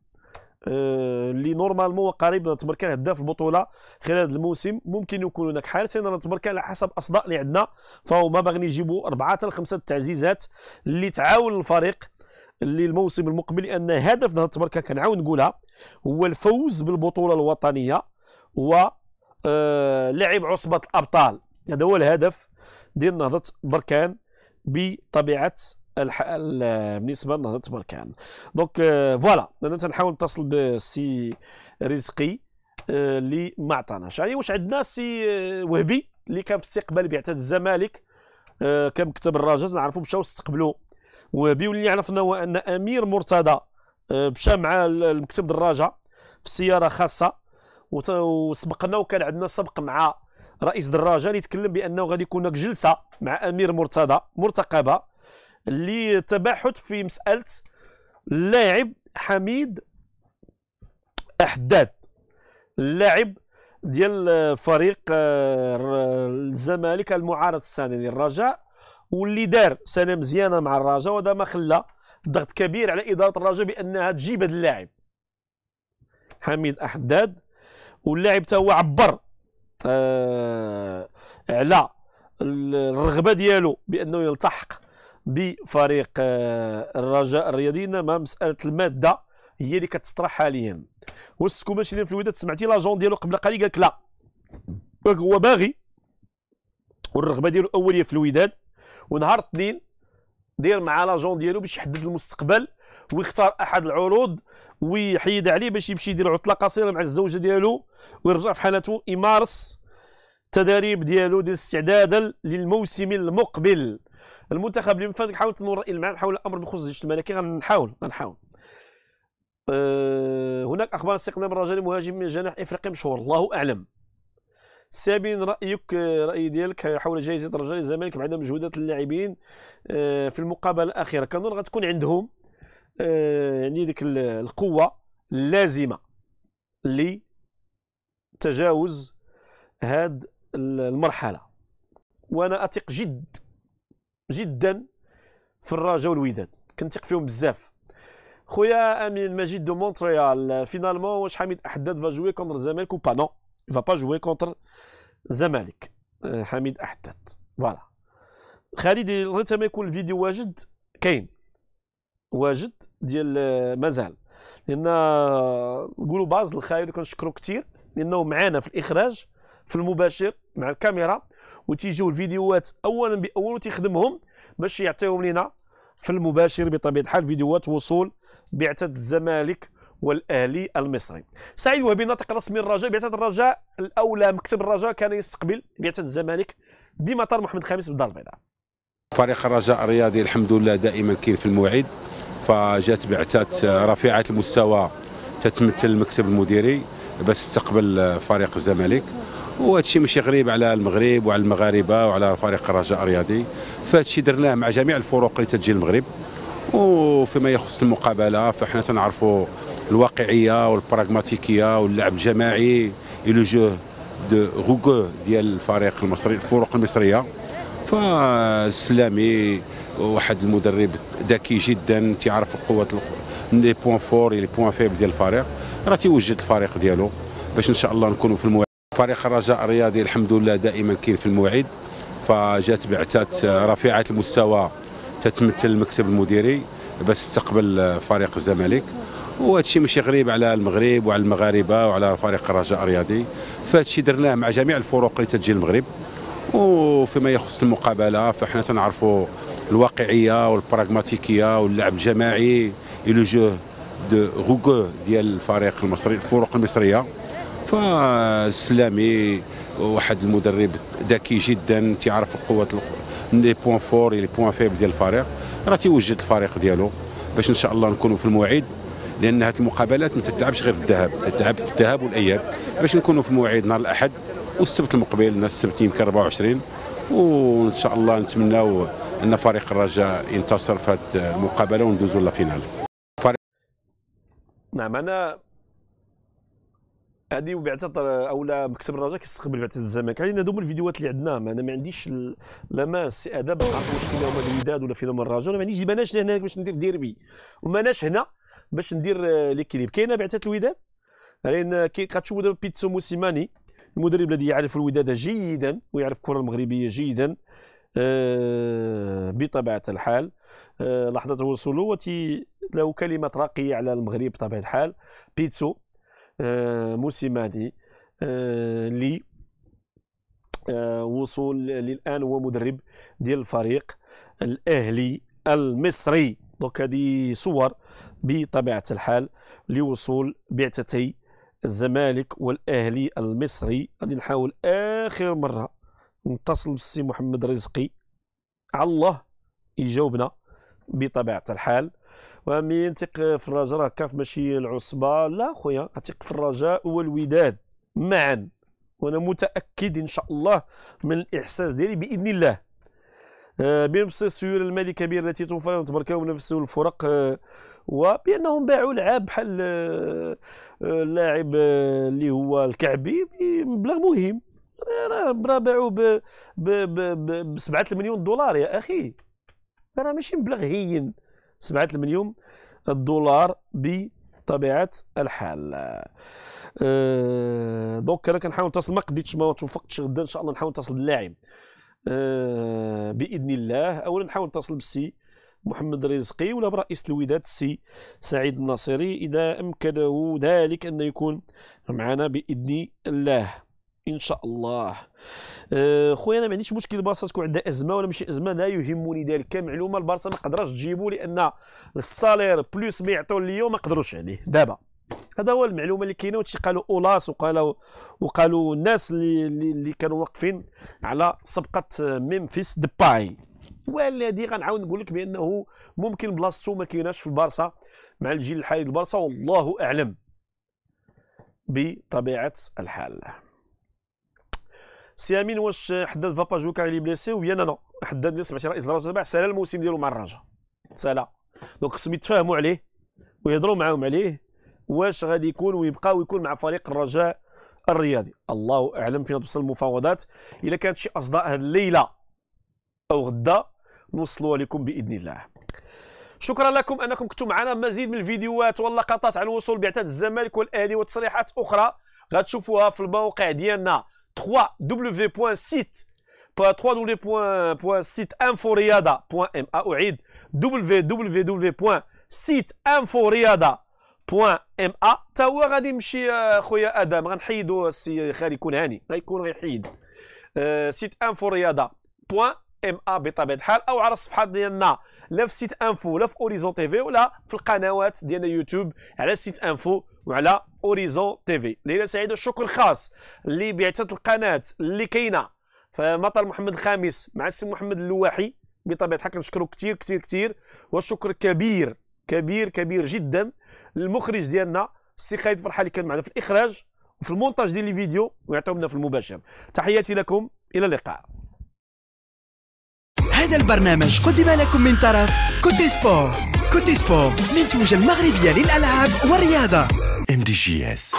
آه، اللي نورمالمون قريب تبركان هداف البطوله خلال هذا الموسم ممكن يكون هناك لان تبركان على حسب اصداء اللي عندنا فهما باغيين يجيبوا اربعه خمسه التعزيزات اللي تعاون الفريق للموسم المقبل لان هدف نهضه تبركان كنعاود نقولها هو الفوز بالبطوله الوطنيه و آه، لعب عصبه الابطال هذا هو الهدف ديال نهضه بركان بطبيعه الحال بالنسبه لنهضه بركان دونك فوالا euh, انا تنحاول نتصل بالسي رزقي آه، اللي ما عطاناش يعني واش عندنا السي آه، وهبي اللي كان في استقبال بعثه الزمالك آه، كان مكتب الرجاء تنعرفوا مشاو استقبلوا وهبي واللي عرفنا هو ان امير مرتضى مشى مع المكتب الرجاء في سياره خاصه وسبقنا وكان عندنا سبق مع رئيس دراجه اللي تكلم بانه غادي يكون هناك جلسه مع امير مرتضى مرتقبه للتباحث في مساله اللاعب حميد حداد اللاعب ديال فريق الزمالك آه، المعارض السنه للرجاء واللي دار سنه مزيانه مع الرجاء وهذا ما خلى ضغط كبير على اداره الرجاء بانها تجيب هذا اللاعب حميد احداد واللاعب تا هو عبر آه على الرغبه ديالو بانه يلتحق بفريق آه الرجاء الرياضي انما مساله الماده هي اللي كتطرح حاليا والسكو ماشي في الوداد سمعتي لاجون ديالو قبل قليل قال لك لا هو باغي والرغبه ديالو الاوليه في الوداد ونهار اثنين داير مع لاجون ديالو باش يحدد المستقبل ويختار احد العروض ويحيد عليه باش يمشي يدير عطله قصيره مع الزوجه ديالو ويرجع في حالته يمارس تدريب ديالو ديال استعدادا للموسم المقبل المنتخب اللي فاتك حاول تنور الراي معاه حول الامر بخصوص الجيش الملكي غنحاول غنحاول أه هناك اخبار استقدام الرجال مهاجم من جناح افريقي مشهور الله اعلم سابين رايك آه، راي ديالك حول جائزه رجاء الزمالك بعد مجهودات اللاعبين أه في المقابله الاخيره كنظن غتكون عندهم أه يعني ديك القوه اللازمه اللي تجاوز هاد المرحله وانا اثق جد جدا في الرجاء والوداد كنثق فيهم بزاف خويا امين مجيد دو مونتريال فينالمون واش حميد احداد فا جوي كونتر الزمالك وبا نو فا با جوي كونتر الزمالك حميد احداد فوالا خالد غير ما يكون الفيديو واجد كاين واجد ديال مازال لان نقولوا باز الخير كنشكرو كثير لانه معانا في الاخراج في المباشر مع الكاميرا وتيجيو الفيديوهات اولا باول وتخدمهم باش يعطيهم لنا في المباشر بطبيعه الحال فيديوهات وصول بعثه الزمالك والاهلي المصري سعيد وهبي ناطق رسمي الرجاء بعثه الرجاء الاولى مكتب الرجاء كان يستقبل بعثه الزمالك بمطار محمد الخامس بالدار البيضاء فريق الرجاء الرياضي الحمد لله دائما كاين في الموعد فجات بعثات رفيعه المستوى تتمثل المكتب المديري باش تستقبل فريق الزمالك وهذا الشيء ماشي غريب على المغرب وعلى المغاربه وعلى فريق الرجاء الرياضي فهذا الشيء درناه مع جميع الفرق اللي تجي المغرب وفيما يخص المقابله فاحنا تنعرفوا الواقعيه والبراغماتيكيه واللعب الجماعي لو جو دو روغو ديال الفريق المصري الفرق المصريه فالسلامي واحد المدرب ذكي جدا تيعرف قوه لي بوان فور لي بوان فيبل ديال الفريق راه تيوجد الفريق ديالو باش ان شاء الله نكونوا في الموعد فريق الرجاء الرياضي الحمد لله دائما كاين في الموعد فجات بعثات رفيعه المستوى تتمثل المكتب المديري باش تستقبل فريق الزمالك وهذا الشيء ماشي غريب على المغرب وعلى المغاربه وعلى فريق الرجاء الرياضي فهذا الشيء درناه مع جميع الفرق اللي تجي المغرب وفيما يخص المقابله فاحنا تنعرفوا الواقعيه والبراغماتيكيه واللعب الجماعي الى جوه دو روكو ديال الفريق المصري الفرق المصريه فالسلامي واحد المدرب ذكي جدا تيعرف القوات لي بوان فور لي بوان فيبل ديال الفريق راه تيوجد الفريق ديالو باش ان شاء الله نكونوا في الموعد لان هذه المقابلات ما تتلعبش غير في الذهب تتلعب في الذهب والاياب باش نكونوا في موعد نهار الاحد والسبت المقبل نهار السبت يمكن 24 وان شاء الله نتمناو ان فريق الرجاء ينتصر في هذه المقابله وندوزوا فينال نعم انا هذه بعثه اولا مكتب الرجاء كيستقبل بعثه الزمالك علينا هادو الفيديوهات اللي عندنا انا ما عنديش لا ماس ادب باش نعرف واش فينا هما الوداد ولا فينا هما الرجاء ما عنديش ماناش هنا باش ندير ديربي وماناش هنا باش ندير آه، ليكيليب كاينه بعثه الوداد لان كتشوف دابا بيتسو موسيماني المدرب الذي يعرف الوداد جيدا ويعرف الكره المغربيه جيدا آه، بطبيعه الحال آه، لحظة وصوله وتي له كلمة راقية على المغرب بطبيعة الحال بيتسو آه، موسيماني آه، لي وصول للان هو مدرب ديال الفريق الاهلي المصري دونك هذه صور بطبيعه الحال لوصول بعثتي الزمالك والاهلي المصري غادي نحاول اخر مره نتصل بالسي محمد رزقي على الله يجاوبنا بطبيعه الحال ومين تيق في الرجاء راه ماشي العصبه لا خويا تيق في الرجاء والوداد معا وانا متاكد ان شاء الله من الاحساس ديالي باذن الله آه، بنفس السيوله المالية به التي توفر تبارك نفسه الفرق آه، وبانهم باعوا لعاب بحال آه، اللاعب اللي هو الكعبي بمبلغ مهم راه باعوه ب 7 مليون دولار يا اخي راه ماشي مبلغ هين 7 المليون الدولار بطبيعه الحال أه دونك انا كنحاول نتصل ما قديتش ما توفقتش غدا ان شاء الله نحاول نتصل باللاعب أه باذن الله اولا نحاول نتصل بالسي محمد رزقي ولا برئيس الوداد السي سعيد الناصري اذا امكنه ذلك ان يكون معنا باذن الله ان شاء الله أه، خويا انا ما عنديش مشكل البارسا تكون عندها ازمه ولا ماشي ازمه لا يهمني ذلك كمعلومه البارسا ما قدرش تجيبو لان السالير بلوس ما يعطيو اليوم ما قدروش عليه دابا هذا هو المعلومه اللي كاينه وتشي قالوا اولاس وقالوا وقالوا الناس اللي اللي كانوا واقفين على سبقه ميمفيس ديباي والذي غنعاود نقول لك بانه ممكن بلاصتو ما كايناش في البارسا مع الجيل الحالي البارسا والله اعلم بطبيعه الحال سي امين واش حداد جوكا اللي بليسي ويا انا حداد شي رئيس درجه تبع سالا الموسم ديالو مع الرجاء سالا دونك خصهم يتفاهموا عليه ويهضروا معاهم عليه واش غادي يكون ويبقى ويكون مع فريق الرجاء الرياضي الله اعلم فين توصل المفاوضات الا كانت شي اصداء هذه الليله او غدا نوصلوها لكم باذن الله شكرا لكم انكم كنتم معنا مزيد من الفيديوهات واللقطات عن وصول بعثات الزمالك والاهلي وتصريحات اخرى غتشوفوها في الموقع ديالنا www.site www.siteinforiada.ma أعيد www.siteinforiada.ma تا هو غادي يمشي خويا ادم غنحيدو السي خالي يكون هاني غيكون غيحيد سيت انفو رياضه بوان ام ا بطبيعه الحال او على الصفحه ديالنا لا في سيت انفو لا في اوريزون تي في ولا في القنوات ديالنا يوتيوب على سيت انفو وعلى اوريزون تي في ليلى سعيد الشكر خاص اللي بعثت القناه اللي كاينه فمطر محمد الخامس مع السي محمد اللواحي بطبيعه الحال كنشكرو كثير كثير كثير والشكر كبير كبير كبير جدا للمخرج ديالنا السي خالد فرحه اللي كان معنا في الاخراج وفي المونتاج ديال الفيديو ويعطيهم لنا في المباشر تحياتي لكم الى اللقاء هذا البرنامج قدم لكم من طرف كوتي سبور كوتي سبور منتوج المغربيه للالعاب والرياضه ام دي جي اس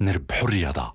نربحوا الرياضه